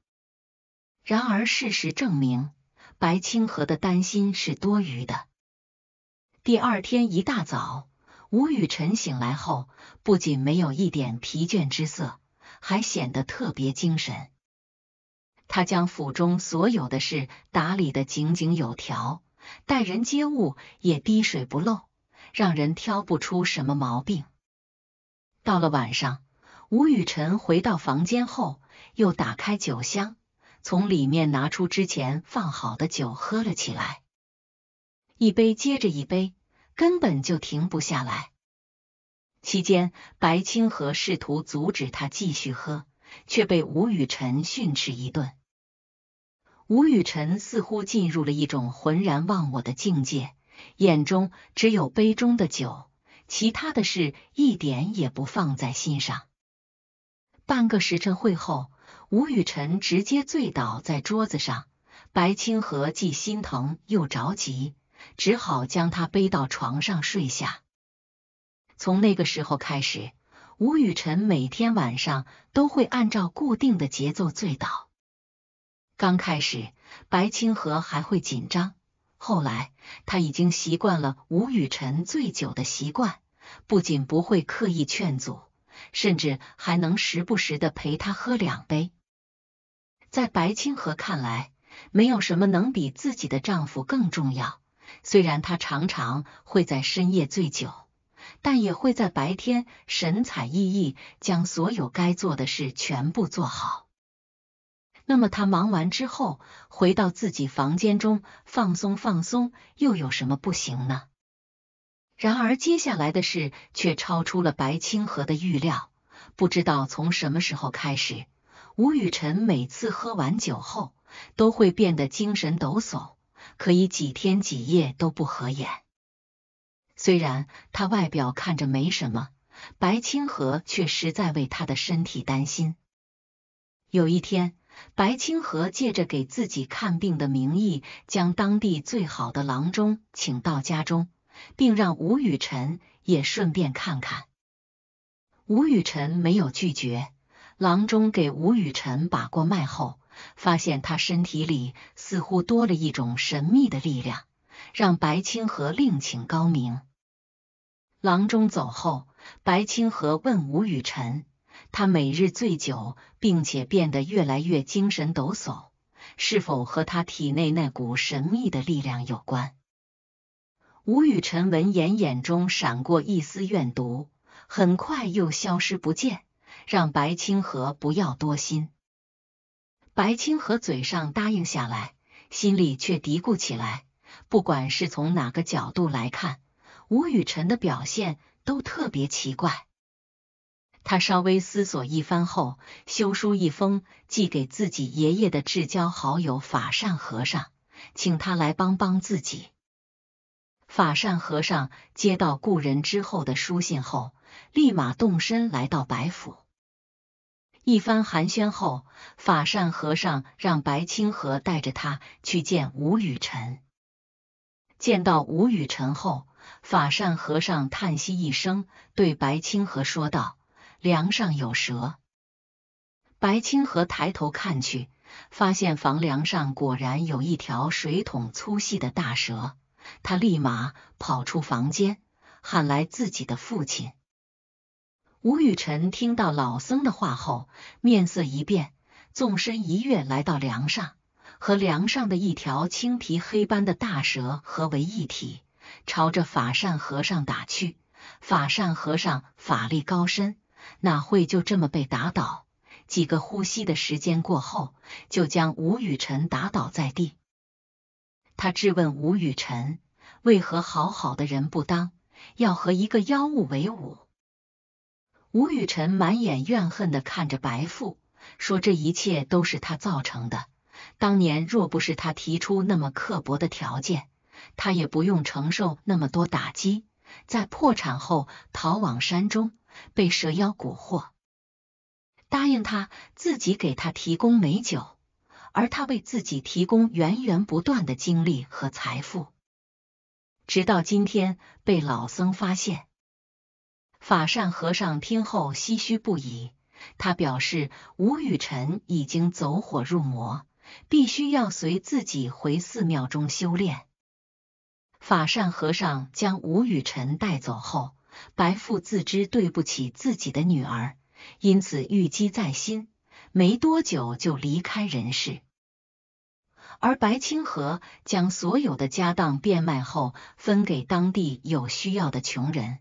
[SPEAKER 1] 然而，事实证明，白清河的担心是多余的。第二天一大早，吴雨辰醒来后，不仅没有一点疲倦之色，还显得特别精神。他将府中所有的事打理的井井有条，待人接物也滴水不漏，让人挑不出什么毛病。到了晚上，吴雨辰回到房间后，又打开酒箱，从里面拿出之前放好的酒喝了起来，一杯接着一杯，根本就停不下来。期间，白清河试图阻止他继续喝，却被吴雨辰训斥一顿。吴雨辰似乎进入了一种浑然忘我的境界，眼中只有杯中的酒。其他的事一点也不放在心上。半个时辰会后，吴雨辰直接醉倒在桌子上，白清河既心疼又着急，只好将他背到床上睡下。从那个时候开始，吴雨辰每天晚上都会按照固定的节奏醉倒。刚开始，白清河还会紧张。后来，他已经习惯了吴雨辰醉酒的习惯，不仅不会刻意劝阻，甚至还能时不时的陪他喝两杯。在白清河看来，没有什么能比自己的丈夫更重要。虽然他常常会在深夜醉酒，但也会在白天神采奕奕，将所有该做的事全部做好。那么他忙完之后，回到自己房间中放松放松，又有什么不行呢？然而接下来的事却超出了白清河的预料。不知道从什么时候开始，吴雨辰每次喝完酒后，都会变得精神抖擞，可以几天几夜都不合眼。虽然他外表看着没什么，白清河却实在为他的身体担心。有一天。白清河借着给自己看病的名义，将当地最好的郎中请到家中，并让吴雨辰也顺便看看。吴雨辰没有拒绝。郎中给吴雨辰把过脉后，发现他身体里似乎多了一种神秘的力量，让白清河另请高明。郎中走后，白清河问吴雨辰。他每日醉酒，并且变得越来越精神抖擞，是否和他体内那股神秘的力量有关？吴雨辰闻言，眼中闪过一丝怨毒，很快又消失不见，让白清河不要多心。白清河嘴上答应下来，心里却嘀咕起来：不管是从哪个角度来看，吴雨辰的表现都特别奇怪。他稍微思索一番后，修书一封寄给自己爷爷的至交好友法善和尚，请他来帮帮自己。法善和尚接到故人之后的书信后，立马动身来到白府。一番寒暄后，法善和尚让白清河带着他去见吴雨辰。见到吴雨辰后，法善和尚叹息一声，对白清河说道。梁上有蛇，白清河抬头看去，发现房梁上果然有一条水桶粗细的大蛇。他立马跑出房间，喊来自己的父亲吴雨辰。听到老僧的话后，面色一变，纵身一跃来到梁上，和梁上的一条青皮黑斑的大蛇合为一体，朝着法善和尚打去。法善和尚法力高深。哪会就这么被打倒？几个呼吸的时间过后，就将吴雨辰打倒在地。他质问吴雨辰：“为何好好的人不当，要和一个妖物为伍？”吴雨辰满眼怨恨的看着白富，说：“这一切都是他造成的。当年若不是他提出那么刻薄的条件，他也不用承受那么多打击，在破产后逃往山中。”被蛇妖蛊惑，答应他自己给他提供美酒，而他为自己提供源源不断的精力和财富，直到今天被老僧发现。法善和尚听后唏嘘不已，他表示吴雨辰已经走火入魔，必须要随自己回寺庙中修炼。法善和尚将吴雨辰带走后。白富自知对不起自己的女儿，因此郁积在心，没多久就离开人世。而白清河将所有的家当变卖后，分给当地有需要的穷人，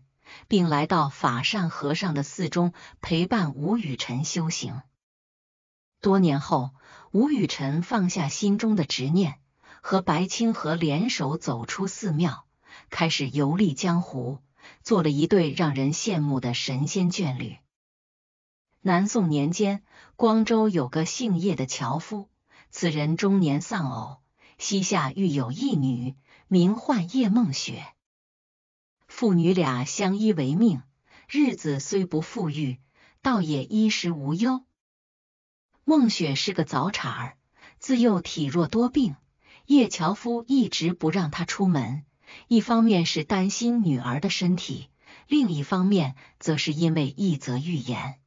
[SPEAKER 1] 并来到法善和尚的寺中陪伴吴雨辰修行。多年后，吴雨辰放下心中的执念，和白清河联手走出寺庙，开始游历江湖。做了一对让人羡慕的神仙眷侣。南宋年间，光州有个姓叶的樵夫，此人中年丧偶，膝下育有一女，名唤叶梦雪。父女俩相依为命，日子虽不富裕，倒也衣食无忧。梦雪是个早产儿，自幼体弱多病，叶樵夫一直不让她出门。一方面是担心女儿的身体，另一方面则是因为一则预言。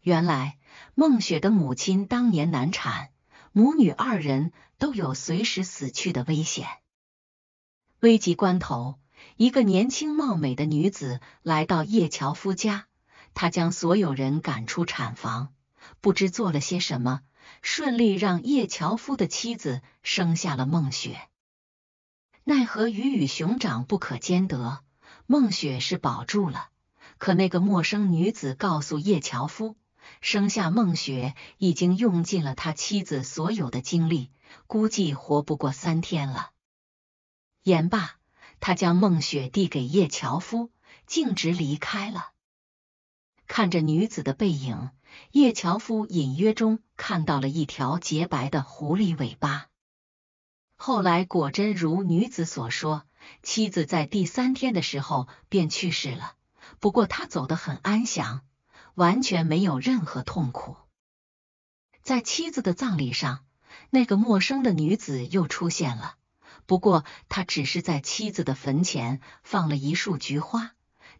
[SPEAKER 1] 原来，孟雪的母亲当年难产，母女二人都有随时死去的危险。危急关头，一个年轻貌美的女子来到叶樵夫家，她将所有人赶出产房，不知做了些什么，顺利让叶樵夫的妻子生下了孟雪。奈何鱼与熊掌不可兼得，孟雪是保住了，可那个陌生女子告诉叶樵夫，生下孟雪已经用尽了他妻子所有的精力，估计活不过三天了。言罢，他将孟雪递给叶樵夫，径直离开了。看着女子的背影，叶樵夫隐约中看到了一条洁白的狐狸尾巴。后来果真如女子所说，妻子在第三天的时候便去世了。不过他走得很安详，完全没有任何痛苦。在妻子的葬礼上，那个陌生的女子又出现了。不过她只是在妻子的坟前放了一束菊花，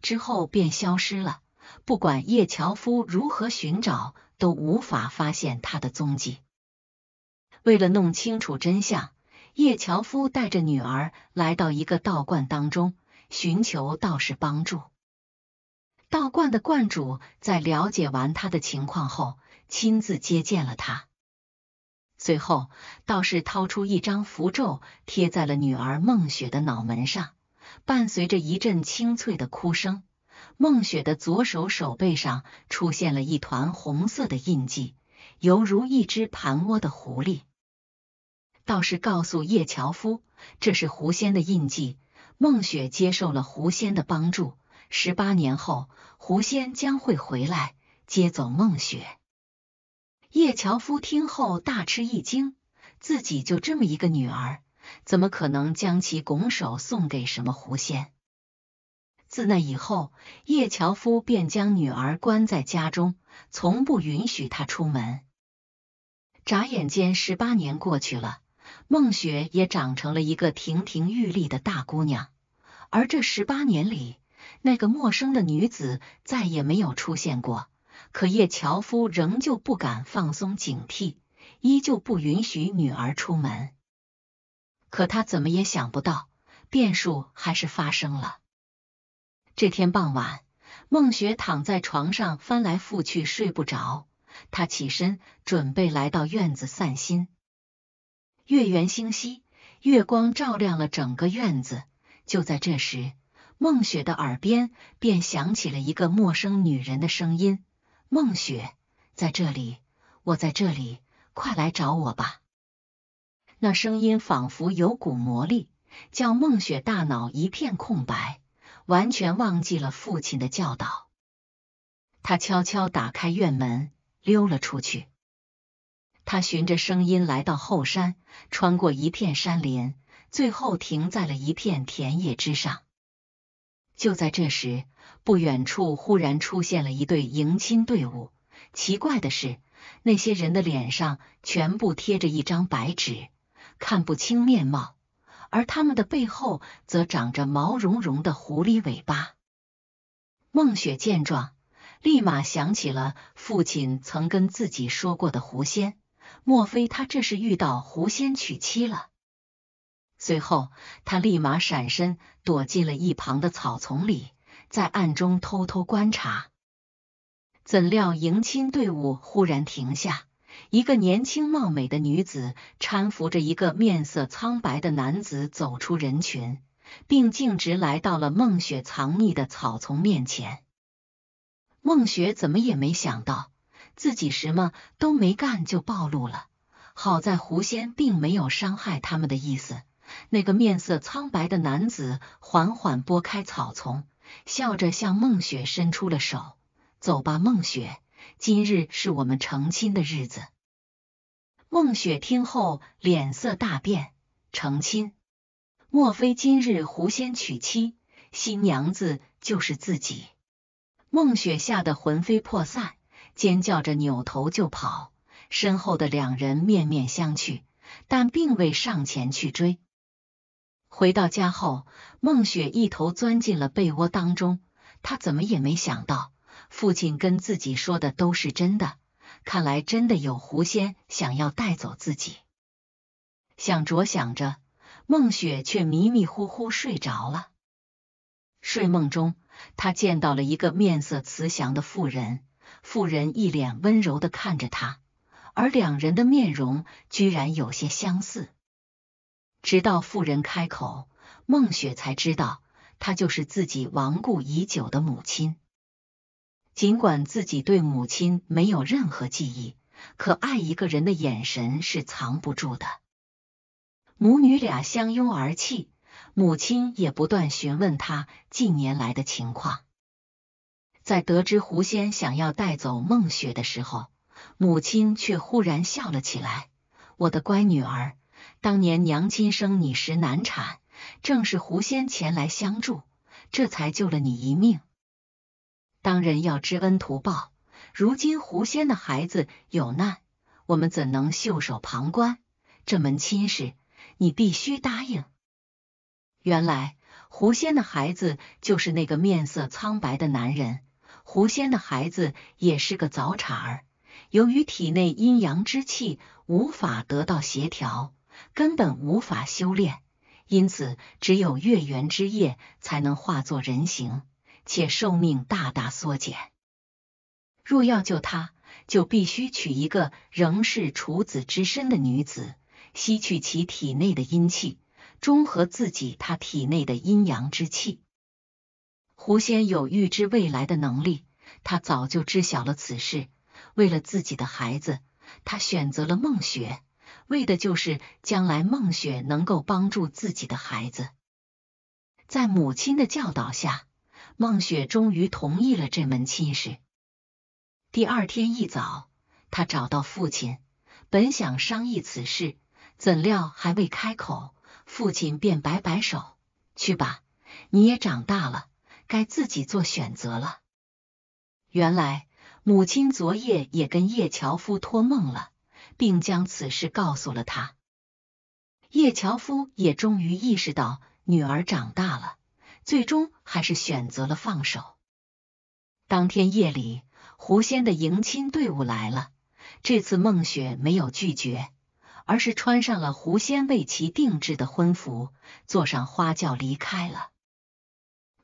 [SPEAKER 1] 之后便消失了。不管叶樵夫如何寻找，都无法发现她的踪迹。为了弄清楚真相。叶樵夫带着女儿来到一个道观当中，寻求道士帮助。道观的观主在了解完他的情况后，亲自接见了他。随后，道士掏出一张符咒，贴在了女儿孟雪的脑门上，伴随着一阵清脆的哭声，孟雪的左手手背上出现了一团红色的印记，犹如一只盘窝的狐狸。道士告诉叶樵夫，这是狐仙的印记。孟雪接受了狐仙的帮助。十八年后，狐仙将会回来接走孟雪。叶樵夫听后大吃一惊，自己就这么一个女儿，怎么可能将其拱手送给什么狐仙？自那以后，叶樵夫便将女儿关在家中，从不允许她出门。眨眼间，十八年过去了。孟雪也长成了一个亭亭玉立的大姑娘，而这十八年里，那个陌生的女子再也没有出现过。可叶樵夫仍旧不敢放松警惕，依旧不允许女儿出门。可他怎么也想不到，变数还是发生了。这天傍晚，孟雪躺在床上翻来覆去睡不着，她起身准备来到院子散心。月圆星稀，月光照亮了整个院子。就在这时，梦雪的耳边便响起了一个陌生女人的声音：“梦雪，在这里，我在这里，快来找我吧。”那声音仿佛有股魔力，叫梦雪大脑一片空白，完全忘记了父亲的教导。他悄悄打开院门，溜了出去。他循着声音来到后山，穿过一片山林，最后停在了一片田野之上。就在这时，不远处忽然出现了一队迎亲队伍。奇怪的是，那些人的脸上全部贴着一张白纸，看不清面貌，而他们的背后则长着毛茸茸的狐狸尾巴。孟雪见状，立马想起了父亲曾跟自己说过的狐仙。莫非他这是遇到狐仙娶妻了？随后，他立马闪身躲进了一旁的草丛里，在暗中偷偷观察。怎料迎亲队伍忽然停下，一个年轻貌美的女子搀扶着一个面色苍白的男子走出人群，并径直来到了孟雪藏匿的草丛面前。孟雪怎么也没想到。自己什么都没干就暴露了，好在狐仙并没有伤害他们的意思。那个面色苍白的男子缓缓拨开草丛，笑着向孟雪伸出了手：“走吧，孟雪，今日是我们成亲的日子。”孟雪听后脸色大变，成亲？莫非今日狐仙娶妻，新娘子就是自己？孟雪吓得魂飞魄散。尖叫着扭头就跑，身后的两人面面相觑，但并未上前去追。回到家后，孟雪一头钻进了被窝当中。她怎么也没想到，父亲跟自己说的都是真的。看来真的有狐仙想要带走自己。想着想着，孟雪却迷迷糊糊睡着了。睡梦中，她见到了一个面色慈祥的妇人。妇人一脸温柔的看着他，而两人的面容居然有些相似。直到妇人开口，孟雪才知道她就是自己亡故已久的母亲。尽管自己对母亲没有任何记忆，可爱一个人的眼神是藏不住的。母女俩相拥而泣，母亲也不断询问她近年来的情况。在得知狐仙想要带走梦雪的时候，母亲却忽然笑了起来。我的乖女儿，当年娘亲生你时难产，正是狐仙前来相助，这才救了你一命。当人要知恩图报，如今狐仙的孩子有难，我们怎能袖手旁观？这门亲事你必须答应。原来狐仙的孩子就是那个面色苍白的男人。狐仙的孩子也是个早产儿，由于体内阴阳之气无法得到协调，根本无法修炼，因此只有月圆之夜才能化作人形，且寿命大大缩减。若要救他，就必须娶一个仍是处子之身的女子，吸取其体内的阴气，中和自己他体内的阴阳之气。狐仙有预知未来的能力，他早就知晓了此事。为了自己的孩子，他选择了孟雪，为的就是将来孟雪能够帮助自己的孩子。在母亲的教导下，孟雪终于同意了这门亲事。第二天一早，他找到父亲，本想商议此事，怎料还未开口，父亲便摆摆手：“去吧，你也长大了。”该自己做选择了。原来母亲昨夜也跟叶樵夫托梦了，并将此事告诉了他。叶樵夫也终于意识到女儿长大了，最终还是选择了放手。当天夜里，狐仙的迎亲队伍来了。这次梦雪没有拒绝，而是穿上了狐仙为其定制的婚服，坐上花轿离开了。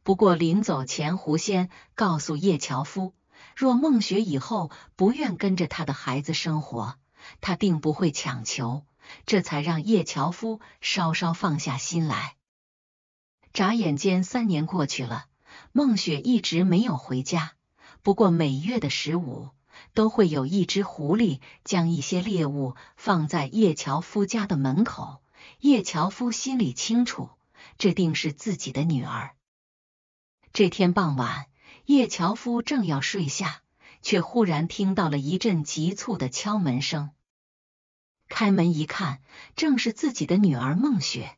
[SPEAKER 1] 不过临走前，狐仙告诉叶樵夫，若孟雪以后不愿跟着他的孩子生活，他定不会强求。这才让叶樵夫稍稍放下心来。眨眼间，三年过去了，孟雪一直没有回家。不过每月的十五，都会有一只狐狸将一些猎物放在叶樵夫家的门口。叶樵夫心里清楚，这定是自己的女儿。这天傍晚，叶樵夫正要睡下，却忽然听到了一阵急促的敲门声。开门一看，正是自己的女儿孟雪，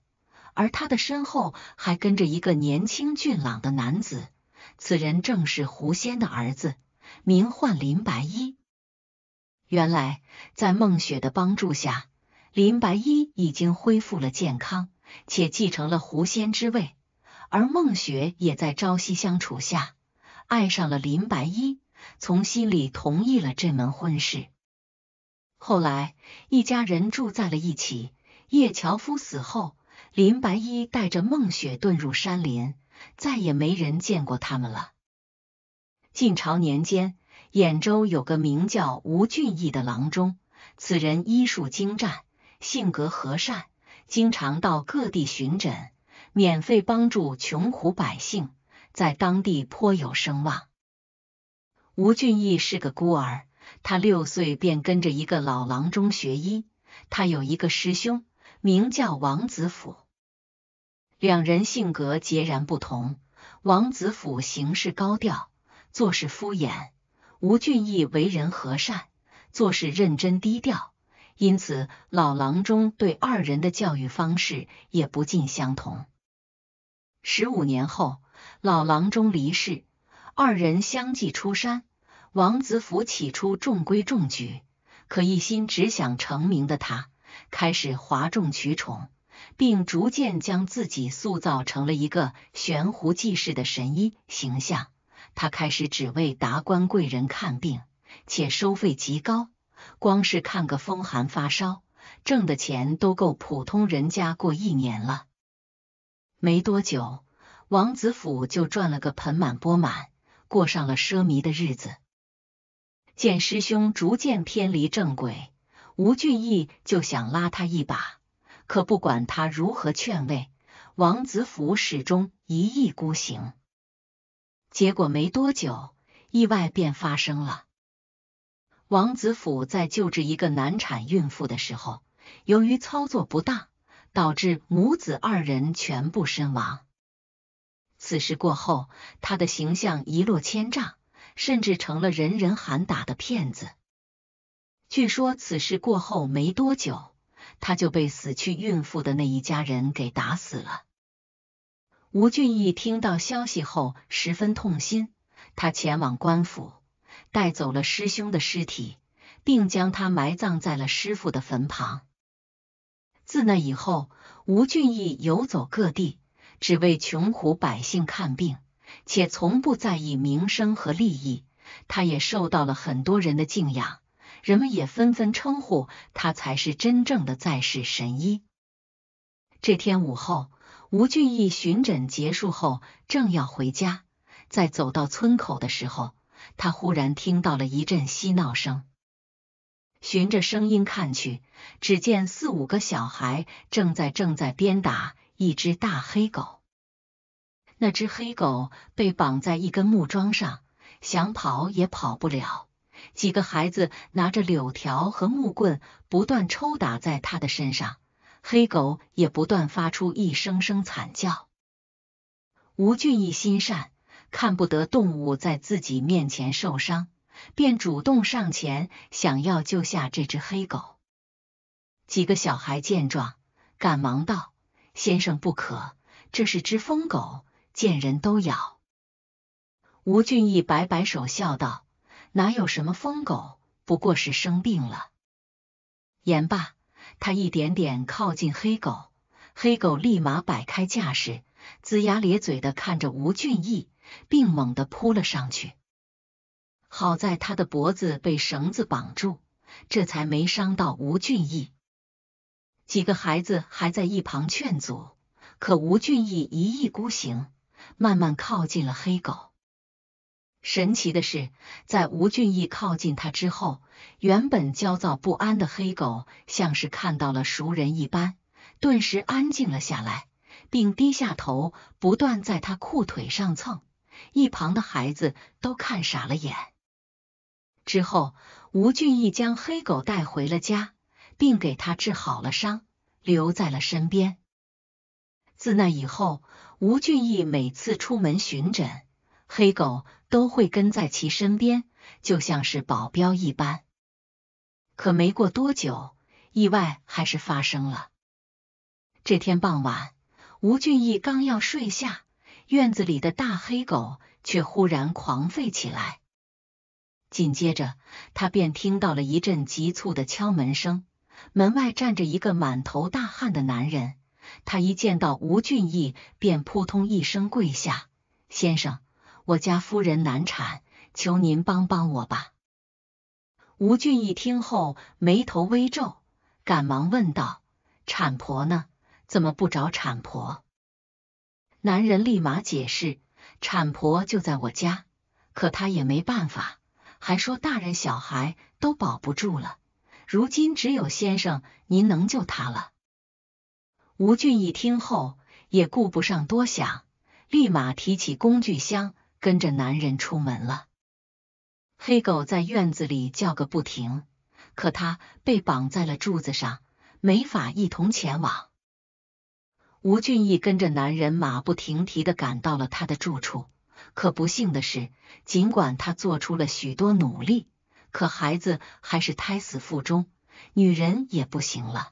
[SPEAKER 1] 而她的身后还跟着一个年轻俊朗的男子，此人正是狐仙的儿子，名唤林白衣。原来，在孟雪的帮助下，林白衣已经恢复了健康，且继承了狐仙之位。而孟雪也在朝夕相处下，爱上了林白衣，从心里同意了这门婚事。后来，一家人住在了一起。叶樵夫死后，林白衣带着孟雪遁入山林，再也没人见过他们了。晋朝年间，兖州有个名叫吴俊义的郎中，此人医术精湛，性格和善，经常到各地巡诊。免费帮助穷苦百姓，在当地颇有声望。吴俊义是个孤儿，他六岁便跟着一个老郎中学医。他有一个师兄，名叫王子甫。两人性格截然不同。王子甫行事高调，做事敷衍；吴俊义为人和善，做事认真低调。因此，老郎中对二人的教育方式也不尽相同。十五年后，老郎中离世，二人相继出山。王子府起初中规中矩，可一心只想成名的他，开始哗众取宠，并逐渐将自己塑造成了一个悬壶济世的神医形象。他开始只为达官贵人看病，且收费极高，光是看个风寒发烧，挣的钱都够普通人家过一年了。没多久，王子府就赚了个盆满钵满，过上了奢靡的日子。见师兄逐渐偏离正轨，吴俊义就想拉他一把，可不管他如何劝慰，王子府始终一意孤行。结果没多久，意外便发生了。王子府在救治一个难产孕妇的时候，由于操作不当。导致母子二人全部身亡。此事过后，他的形象一落千丈，甚至成了人人喊打的骗子。据说此事过后没多久，他就被死去孕妇的那一家人给打死了。吴俊义听到消息后十分痛心，他前往官府，带走了师兄的尸体，并将他埋葬在了师傅的坟旁。自那以后，吴俊义游走各地，只为穷苦百姓看病，且从不在意名声和利益。他也受到了很多人的敬仰，人们也纷纷称呼他才是真正的在世神医。这天午后，吴俊义巡诊结束后，正要回家，在走到村口的时候，他忽然听到了一阵嬉闹声。循着声音看去，只见四五个小孩正在正在鞭打一只大黑狗。那只黑狗被绑在一根木桩上，想跑也跑不了。几个孩子拿着柳条和木棍，不断抽打在他的身上，黑狗也不断发出一声声惨叫。吴俊义心善，看不得动物在自己面前受伤。便主动上前想要救下这只黑狗。几个小孩见状，赶忙道：“先生不可，这是只疯狗，见人都咬。”吴俊义摆摆手，笑道：“哪有什么疯狗，不过是生病了。”言罢，他一点点靠近黑狗，黑狗立马摆开架势，龇牙咧嘴的看着吴俊义，并猛地扑了上去。好在他的脖子被绳子绑住，这才没伤到吴俊义。几个孩子还在一旁劝阻，可吴俊义一意孤行，慢慢靠近了黑狗。神奇的是，在吴俊义靠近他之后，原本焦躁不安的黑狗像是看到了熟人一般，顿时安静了下来，并低下头不断在他裤腿上蹭。一旁的孩子都看傻了眼。之后，吴俊义将黑狗带回了家，并给它治好了伤，留在了身边。自那以后，吴俊义每次出门巡诊，黑狗都会跟在其身边，就像是保镖一般。可没过多久，意外还是发生了。这天傍晚，吴俊义刚要睡下，院子里的大黑狗却忽然狂吠起来。紧接着，他便听到了一阵急促的敲门声。门外站着一个满头大汗的男人，他一见到吴俊义，便扑通一声跪下：“先生，我家夫人难产，求您帮帮我吧！”吴俊义听后，眉头微皱，赶忙问道：“产婆呢？怎么不找产婆？”男人立马解释：“产婆就在我家，可她也没办法。”还说大人小孩都保不住了，如今只有先生您能救他了。吴俊义听后也顾不上多想，立马提起工具箱，跟着男人出门了。黑狗在院子里叫个不停，可它被绑在了柱子上，没法一同前往。吴俊义跟着男人马不停蹄的赶到了他的住处。可不幸的是，尽管他做出了许多努力，可孩子还是胎死腹中，女人也不行了。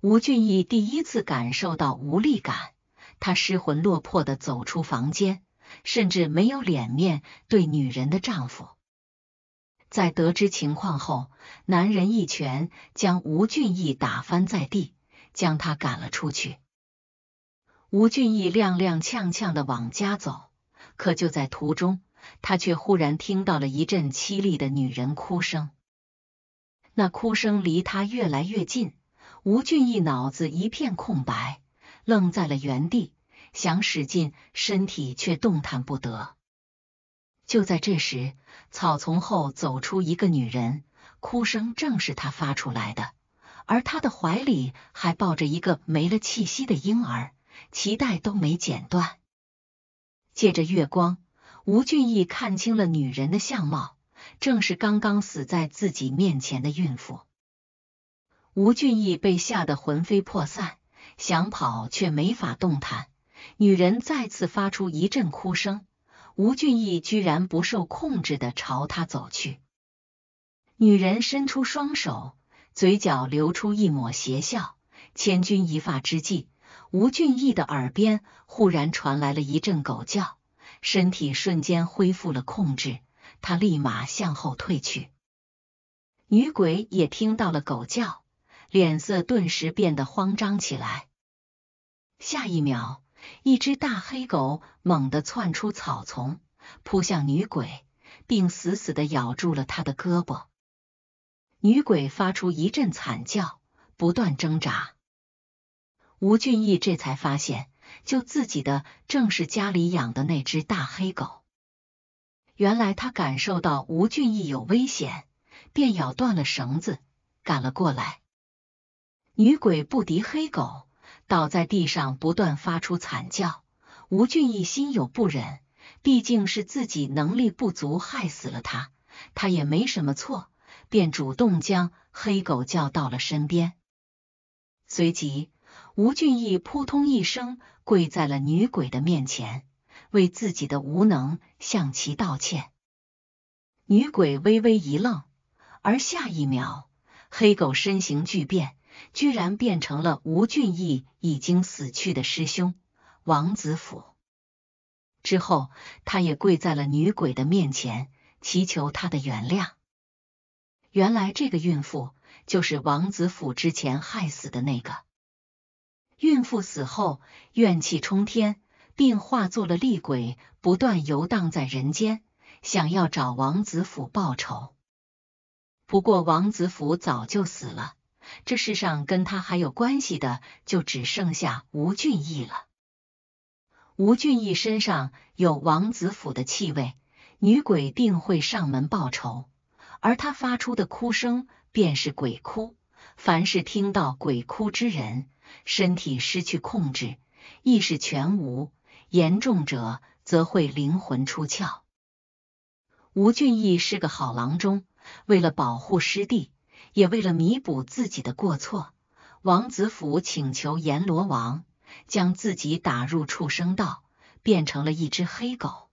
[SPEAKER 1] 吴俊义第一次感受到无力感，他失魂落魄的走出房间，甚至没有脸面对女人的丈夫。在得知情况后，男人一拳将吴俊义打翻在地，将他赶了出去。吴俊义踉踉跄跄的往家走。可就在途中，他却忽然听到了一阵凄厉的女人哭声。那哭声离他越来越近，吴俊义脑子一片空白，愣在了原地，想使劲，身体却动弹不得。就在这时，草丛后走出一个女人，哭声正是她发出来的，而她的怀里还抱着一个没了气息的婴儿，脐带都没剪断。借着月光，吴俊义看清了女人的相貌，正是刚刚死在自己面前的孕妇。吴俊义被吓得魂飞魄散，想跑却没法动弹。女人再次发出一阵哭声，吴俊义居然不受控制的朝她走去。女人伸出双手，嘴角流出一抹邪笑。千钧一发之际。吴俊义的耳边忽然传来了一阵狗叫，身体瞬间恢复了控制，他立马向后退去。女鬼也听到了狗叫，脸色顿时变得慌张起来。下一秒，一只大黑狗猛地窜出草丛，扑向女鬼，并死死的咬住了她的胳膊。女鬼发出一阵惨叫，不断挣扎。吴俊义这才发现，救自己的正是家里养的那只大黑狗。原来他感受到吴俊义有危险，便咬断了绳子，赶了过来。女鬼不敌黑狗，倒在地上，不断发出惨叫。吴俊义心有不忍，毕竟是自己能力不足害死了他，他也没什么错，便主动将黑狗叫到了身边，随即。吴俊义扑通一声跪在了女鬼的面前，为自己的无能向其道歉。女鬼微微一愣，而下一秒，黑狗身形巨变，居然变成了吴俊义已经死去的师兄王子府。之后，他也跪在了女鬼的面前，祈求她的原谅。原来，这个孕妇就是王子府之前害死的那个。孕妇死后，怨气冲天，并化作了厉鬼，不断游荡在人间，想要找王子府报仇。不过王子府早就死了，这世上跟他还有关系的就只剩下吴俊义了。吴俊义身上有王子府的气味，女鬼定会上门报仇，而他发出的哭声便是鬼哭，凡是听到鬼哭之人。身体失去控制，意识全无，严重者则会灵魂出窍。吴俊义是个好郎中，为了保护师弟，也为了弥补自己的过错，王子府请求阎罗王将自己打入畜生道，变成了一只黑狗。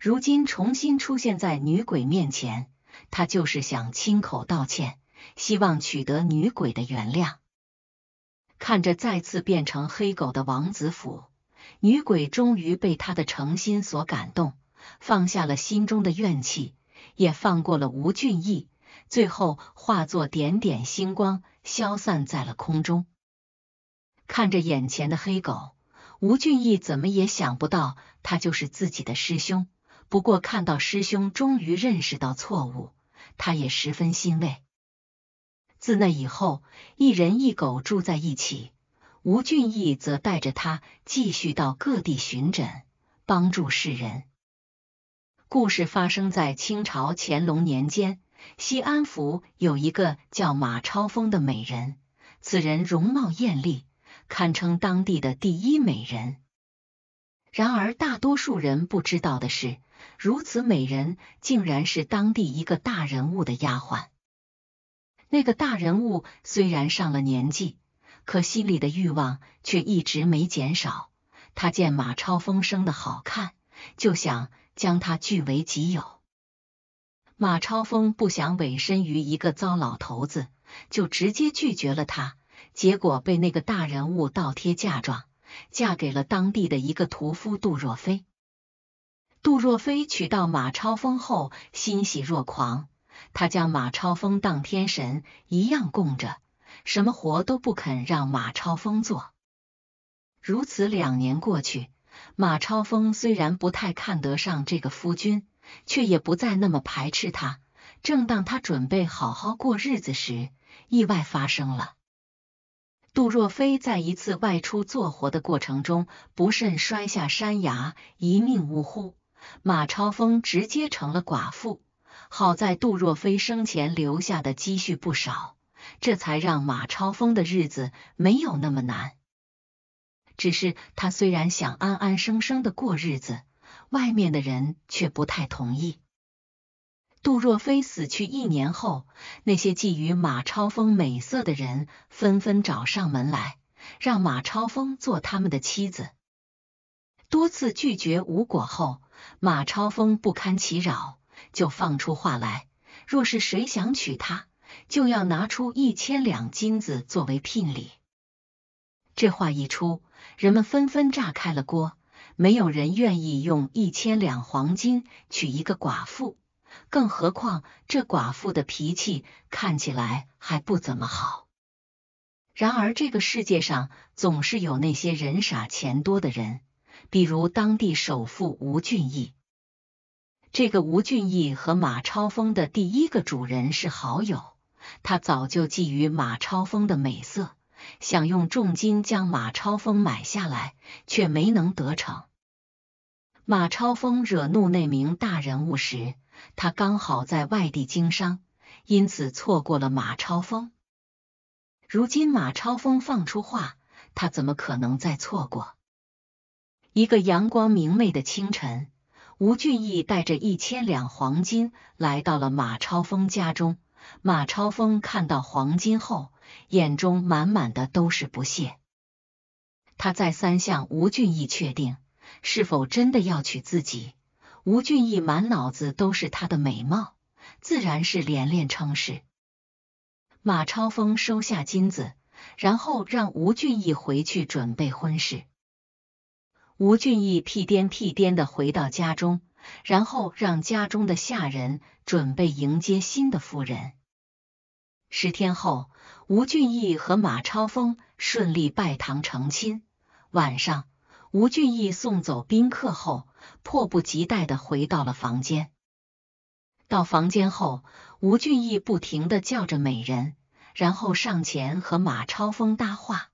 [SPEAKER 1] 如今重新出现在女鬼面前，他就是想亲口道歉，希望取得女鬼的原谅。看着再次变成黑狗的王子府女鬼，终于被他的诚心所感动，放下了心中的怨气，也放过了吴俊义，最后化作点点星光，消散在了空中。看着眼前的黑狗，吴俊义怎么也想不到他就是自己的师兄。不过看到师兄终于认识到错误，他也十分欣慰。自那以后，一人一狗住在一起。吴俊义则带着他继续到各地巡诊，帮助世人。故事发生在清朝乾隆年间，西安府有一个叫马超峰的美人，此人容貌艳丽，堪称当地的第一美人。然而，大多数人不知道的是，如此美人竟然是当地一个大人物的丫鬟。那个大人物虽然上了年纪，可心里的欲望却一直没减少。他见马超风生的好看，就想将他据为己有。马超风不想委身于一个糟老头子，就直接拒绝了他，结果被那个大人物倒贴嫁妆，嫁给了当地的一个屠夫杜若飞。杜若飞娶到马超风后，欣喜若狂。他将马超峰当天神一样供着，什么活都不肯让马超峰做。如此两年过去，马超峰虽然不太看得上这个夫君，却也不再那么排斥他。正当他准备好好过日子时，意外发生了。杜若飞在一次外出做活的过程中不慎摔下山崖，一命呜呼。马超峰直接成了寡妇。好在杜若飞生前留下的积蓄不少，这才让马超峰的日子没有那么难。只是他虽然想安安生生的过日子，外面的人却不太同意。杜若飞死去一年后，那些觊觎马超峰美色的人纷纷找上门来，让马超峰做他们的妻子。多次拒绝无果后，马超峰不堪其扰。就放出话来，若是谁想娶她，就要拿出一千两金子作为聘礼。这话一出，人们纷纷炸开了锅，没有人愿意用一千两黄金娶一个寡妇，更何况这寡妇的脾气看起来还不怎么好。然而，这个世界上总是有那些人傻钱多的人，比如当地首富吴俊义。这个吴俊义和马超峰的第一个主人是好友，他早就觊觎马超峰的美色，想用重金将马超峰买下来，却没能得逞。马超峰惹怒那名大人物时，他刚好在外地经商，因此错过了马超峰。如今马超峰放出话，他怎么可能再错过？一个阳光明媚的清晨。吴俊义带着一千两黄金来到了马超峰家中，马超峰看到黄金后，眼中满满的都是不屑。他再三向吴俊义确定，是否真的要娶自己。吴俊义满脑子都是她的美貌，自然是连连称是。马超峰收下金子，然后让吴俊义回去准备婚事。吴俊义屁颠屁颠的回到家中，然后让家中的下人准备迎接新的夫人。十天后，吴俊义和马超峰顺利拜堂成亲。晚上，吴俊义送走宾客后，迫不及待的回到了房间。到房间后，吴俊义不停的叫着美人，然后上前和马超峰搭话。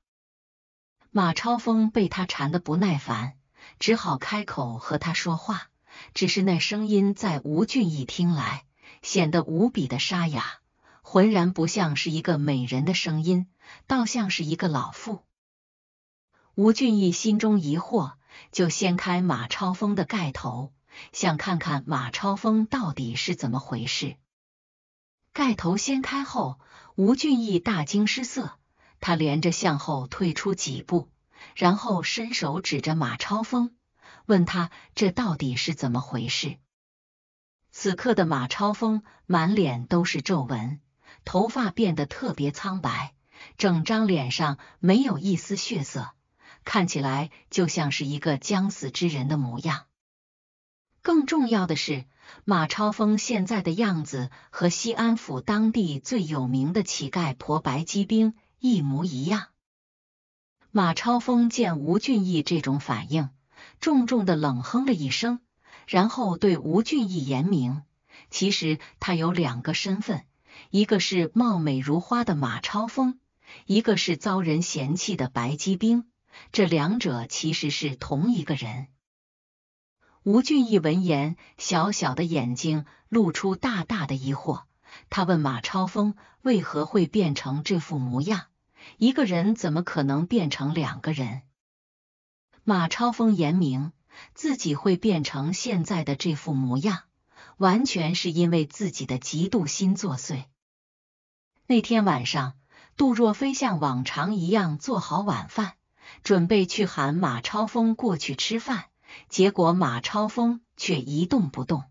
[SPEAKER 1] 马超峰被他缠得不耐烦，只好开口和他说话。只是那声音在吴俊义听来，显得无比的沙哑，浑然不像是一个美人的声音，倒像是一个老妇。吴俊义心中疑惑，就掀开马超峰的盖头，想看看马超峰到底是怎么回事。盖头掀开后，吴俊义大惊失色。他连着向后退出几步，然后伸手指着马超峰，问他：“这到底是怎么回事？”此刻的马超峰满脸都是皱纹，头发变得特别苍白，整张脸上没有一丝血色，看起来就像是一个将死之人的模样。更重要的是，马超峰现在的样子和西安府当地最有名的乞丐婆白姬兵。一模一样。马超峰见吴俊义这种反应，重重的冷哼了一声，然后对吴俊义言明：其实他有两个身份，一个是貌美如花的马超峰，一个是遭人嫌弃的白鸡兵，这两者其实是同一个人。吴俊义闻言，小小的眼睛露出大大的疑惑，他问马超峰：为何会变成这副模样？一个人怎么可能变成两个人？马超峰严明自己会变成现在的这副模样，完全是因为自己的嫉妒心作祟。那天晚上，杜若飞像往常一样做好晚饭，准备去喊马超峰过去吃饭，结果马超峰却一动不动。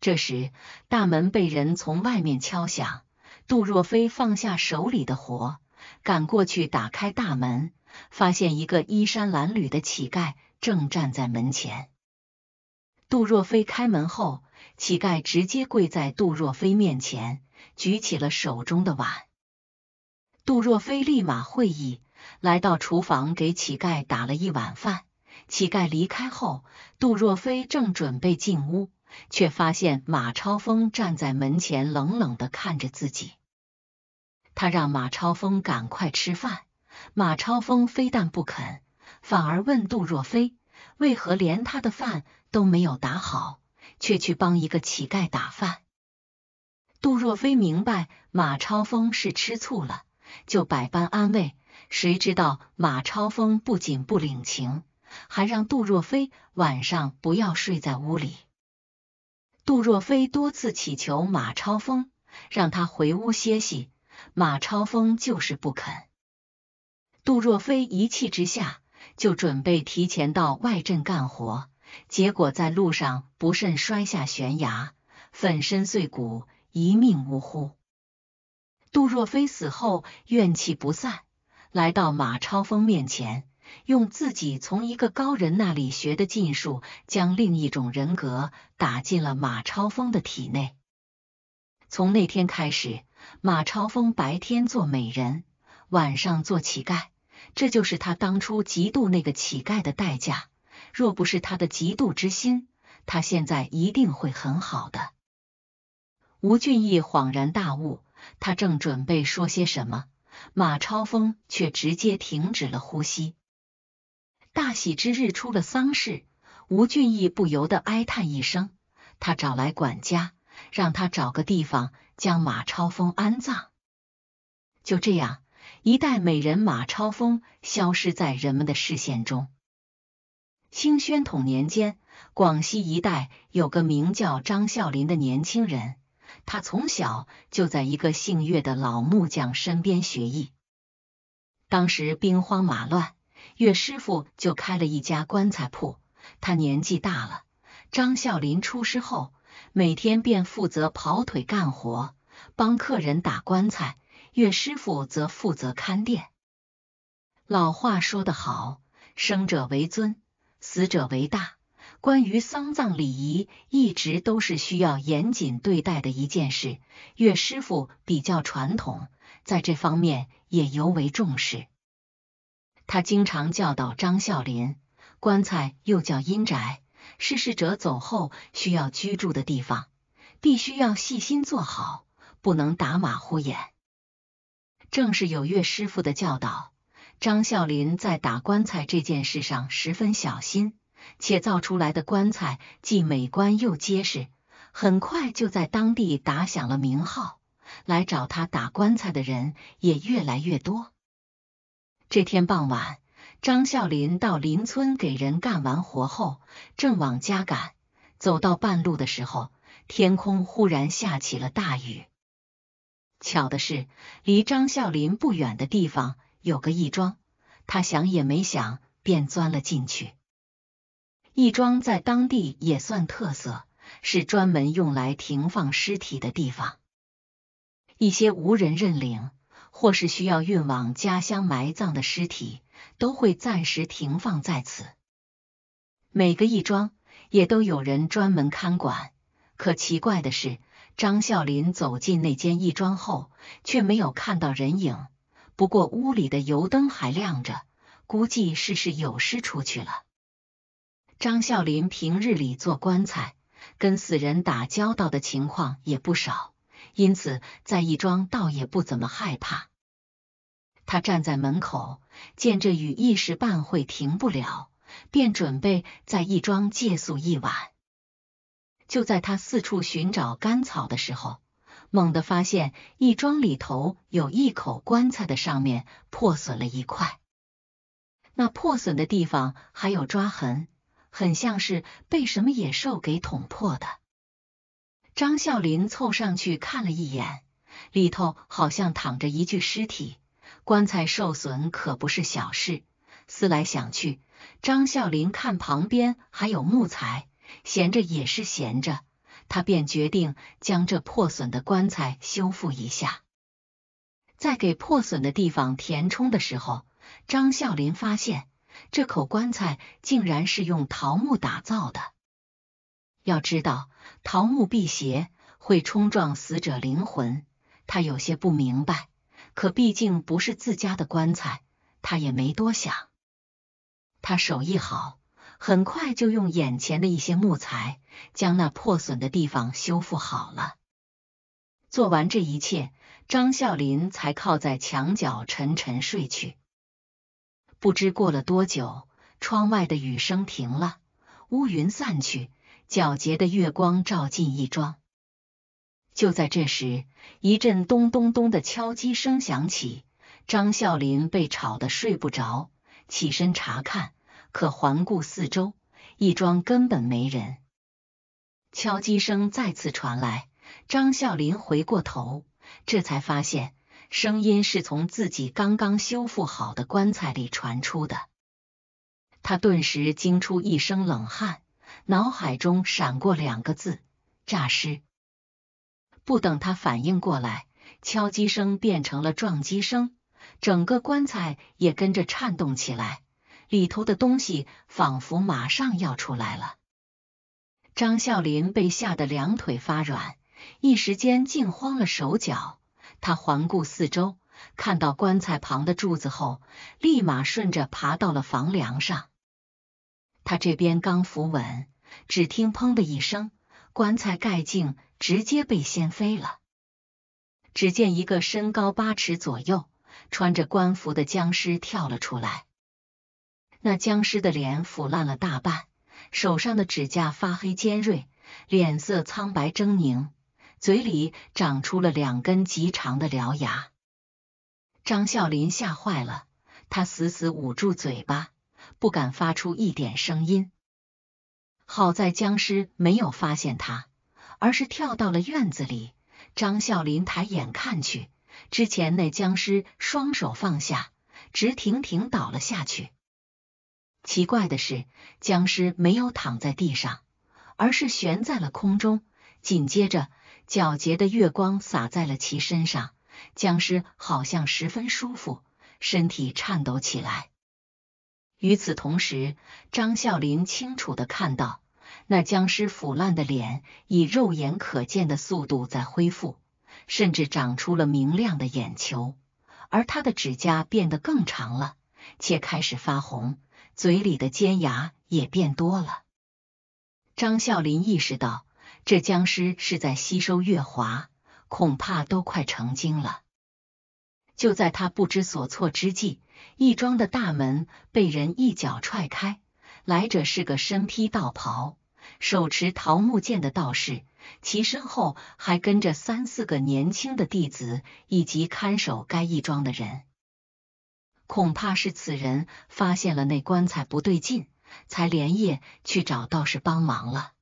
[SPEAKER 1] 这时，大门被人从外面敲响，杜若飞放下手里的活。赶过去打开大门，发现一个衣衫褴褛的乞丐正站在门前。杜若飞开门后，乞丐直接跪在杜若飞面前，举起了手中的碗。杜若飞立马会意，来到厨房给乞丐打了一碗饭。乞丐离开后，杜若飞正准备进屋，却发现马超峰站在门前，冷冷的看着自己。他让马超峰赶快吃饭，马超峰非但不肯，反而问杜若飞为何连他的饭都没有打好，却去帮一个乞丐打饭。杜若飞明白马超峰是吃醋了，就百般安慰。谁知道马超峰不仅不领情，还让杜若飞晚上不要睡在屋里。杜若飞多次乞求马超峰让他回屋歇息。马超峰就是不肯，杜若飞一气之下就准备提前到外镇干活，结果在路上不慎摔下悬崖，粉身碎骨，一命呜呼。杜若飞死后怨气不散，来到马超峰面前，用自己从一个高人那里学的禁术，将另一种人格打进了马超峰的体内。从那天开始。马超峰白天做美人，晚上做乞丐，这就是他当初嫉妒那个乞丐的代价。若不是他的嫉妒之心，他现在一定会很好的。吴俊义恍然大悟，他正准备说些什么，马超峰却直接停止了呼吸。大喜之日出了丧事，吴俊义不由得哀叹一声，他找来管家。让他找个地方将马超峰安葬。就这样，一代美人马超峰消失在人们的视线中。清宣统年间，广西一带有个名叫张孝林的年轻人，他从小就在一个姓岳的老木匠身边学艺。当时兵荒马乱，岳师傅就开了一家棺材铺。他年纪大了，张孝林出师后。每天便负责跑腿干活，帮客人打棺材。岳师傅则负责看店。老话说得好，生者为尊，死者为大。关于丧葬礼仪，一直都是需要严谨对待的一件事。岳师傅比较传统，在这方面也尤为重视。他经常教导张孝林，棺材又叫阴宅。逝世者走后需要居住的地方，必须要细心做好，不能打马虎眼。正是有岳师傅的教导，张孝林在打棺材这件事上十分小心，且造出来的棺材既美观又结实，很快就在当地打响了名号。来找他打棺材的人也越来越多。这天傍晚。张孝林到邻村给人干完活后，正往家赶，走到半路的时候，天空忽然下起了大雨。巧的是，离张孝林不远的地方有个义庄，他想也没想便钻了进去。义庄在当地也算特色，是专门用来停放尸体的地方，一些无人认领或是需要运往家乡埋葬的尸体。都会暂时停放在此，每个义庄也都有人专门看管。可奇怪的是，张孝林走进那间义庄后，却没有看到人影。不过屋里的油灯还亮着，估计是是有事出去了。张孝林平日里做棺材，跟死人打交道的情况也不少，因此在义庄倒也不怎么害怕。他站在门口，见这雨一时半会停不了，便准备在义庄借宿一晚。就在他四处寻找干草的时候，猛地发现义庄里头有一口棺材的上面破损了一块，那破损的地方还有抓痕，很像是被什么野兽给捅破的。张孝林凑上去看了一眼，里头好像躺着一具尸体。棺材受损可不是小事。思来想去，张孝林看旁边还有木材，闲着也是闲着，他便决定将这破损的棺材修复一下。在给破损的地方填充的时候，张孝林发现这口棺材竟然是用桃木打造的。要知道，桃木辟邪会冲撞死者灵魂，他有些不明白。可毕竟不是自家的棺材，他也没多想。他手艺好，很快就用眼前的一些木材将那破损的地方修复好了。做完这一切，张孝林才靠在墙角沉沉睡去。不知过了多久，窗外的雨声停了，乌云散去，皎洁的月光照进一庄。就在这时，一阵咚咚咚的敲击声响起。张孝林被吵得睡不着，起身查看，可环顾四周，一庄根本没人。敲击声再次传来，张孝林回过头，这才发现声音是从自己刚刚修复好的棺材里传出的。他顿时惊出一身冷汗，脑海中闪过两个字：诈尸。不等他反应过来，敲击声变成了撞击声，整个棺材也跟着颤动起来，里头的东西仿佛马上要出来了。张孝林被吓得两腿发软，一时间竟慌了手脚。他环顾四周，看到棺材旁的柱子后，立马顺着爬到了房梁上。他这边刚扶稳，只听“砰”的一声。棺材盖竟直接被掀飞了，只见一个身高八尺左右、穿着官服的僵尸跳了出来。那僵尸的脸腐烂了大半，手上的指甲发黑尖锐，脸色苍白狰狞，嘴里长出了两根极长的獠牙。张孝林吓坏了，他死死捂住嘴巴，不敢发出一点声音。好在僵尸没有发现他，而是跳到了院子里。张孝林抬眼看去，之前那僵尸双手放下，直挺挺倒了下去。奇怪的是，僵尸没有躺在地上，而是悬在了空中。紧接着，皎洁的月光洒在了其身上，僵尸好像十分舒服，身体颤抖起来。与此同时，张啸林清楚的看到，那僵尸腐烂的脸以肉眼可见的速度在恢复，甚至长出了明亮的眼球，而他的指甲变得更长了，且开始发红，嘴里的尖牙也变多了。张啸林意识到，这僵尸是在吸收月华，恐怕都快成精了。就在他不知所措之际，义庄的大门被人一脚踹开，来者是个身披道袍、手持桃木剑的道士，其身后还跟着三四个年轻的弟子以及看守该义庄的人。恐怕是此人发现了那棺材不对劲，才连夜去找道士帮忙了。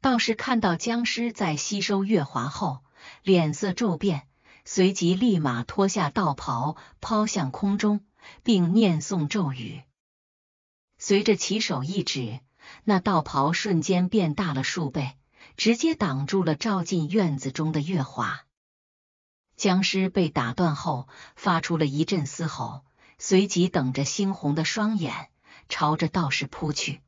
[SPEAKER 1] 道士看到僵尸在吸收月华后，脸色骤变。随即立马脱下道袍抛向空中，并念诵咒语。随着起手一指，那道袍瞬间变大了数倍，直接挡住了照进院子中的月华。僵尸被打断后，发出了一阵嘶吼，随即瞪着猩红的双眼，朝着道士扑去。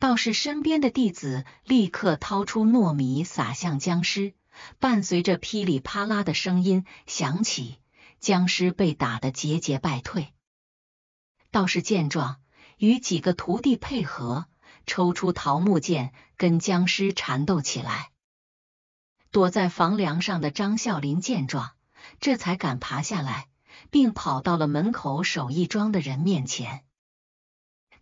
[SPEAKER 1] 道士身边的弟子立刻掏出糯米撒向僵尸。伴随着噼里啪啦的声音响起，僵尸被打得节节败退。道士见状，与几个徒弟配合，抽出桃木剑，跟僵尸缠斗起来。躲在房梁上的张孝林见状，这才敢爬下来，并跑到了门口守义庄的人面前。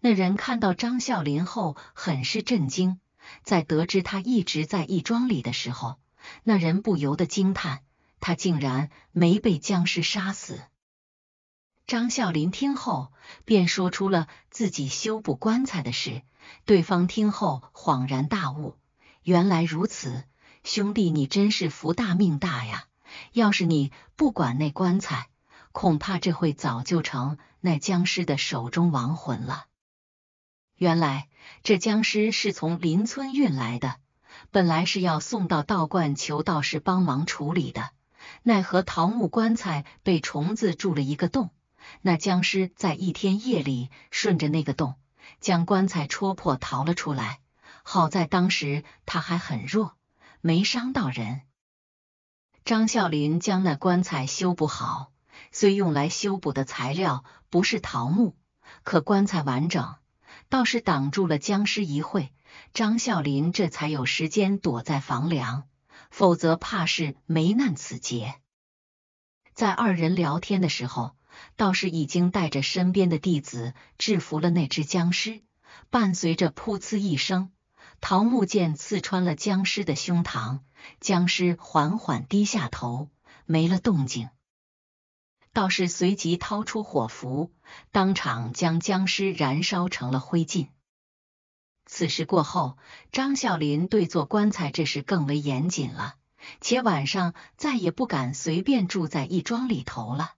[SPEAKER 1] 那人看到张孝林后，很是震惊，在得知他一直在义庄里的时候。那人不由得惊叹，他竟然没被僵尸杀死。张孝林听后便说出了自己修补棺材的事，对方听后恍然大悟，原来如此，兄弟你真是福大命大呀！要是你不管那棺材，恐怕这会早就成那僵尸的手中亡魂了。原来这僵尸是从邻村运来的。本来是要送到道观求道士帮忙处理的，奈何桃木棺材被虫子蛀了一个洞，那僵尸在一天夜里顺着那个洞将棺材戳破逃了出来。好在当时他还很弱，没伤到人。张孝林将那棺材修补好，虽用来修补的材料不是桃木，可棺材完整，倒是挡住了僵尸一会。张孝林这才有时间躲在房梁，否则怕是没难此劫。在二人聊天的时候，道士已经带着身边的弟子制服了那只僵尸。伴随着噗呲一声，桃木剑刺穿了僵尸的胸膛，僵尸缓缓低下头，没了动静。道士随即掏出火符，当场将僵尸燃烧成了灰烬。此事过后，张孝林对做棺材这事更为严谨了，且晚上再也不敢随便住在义庄里头了。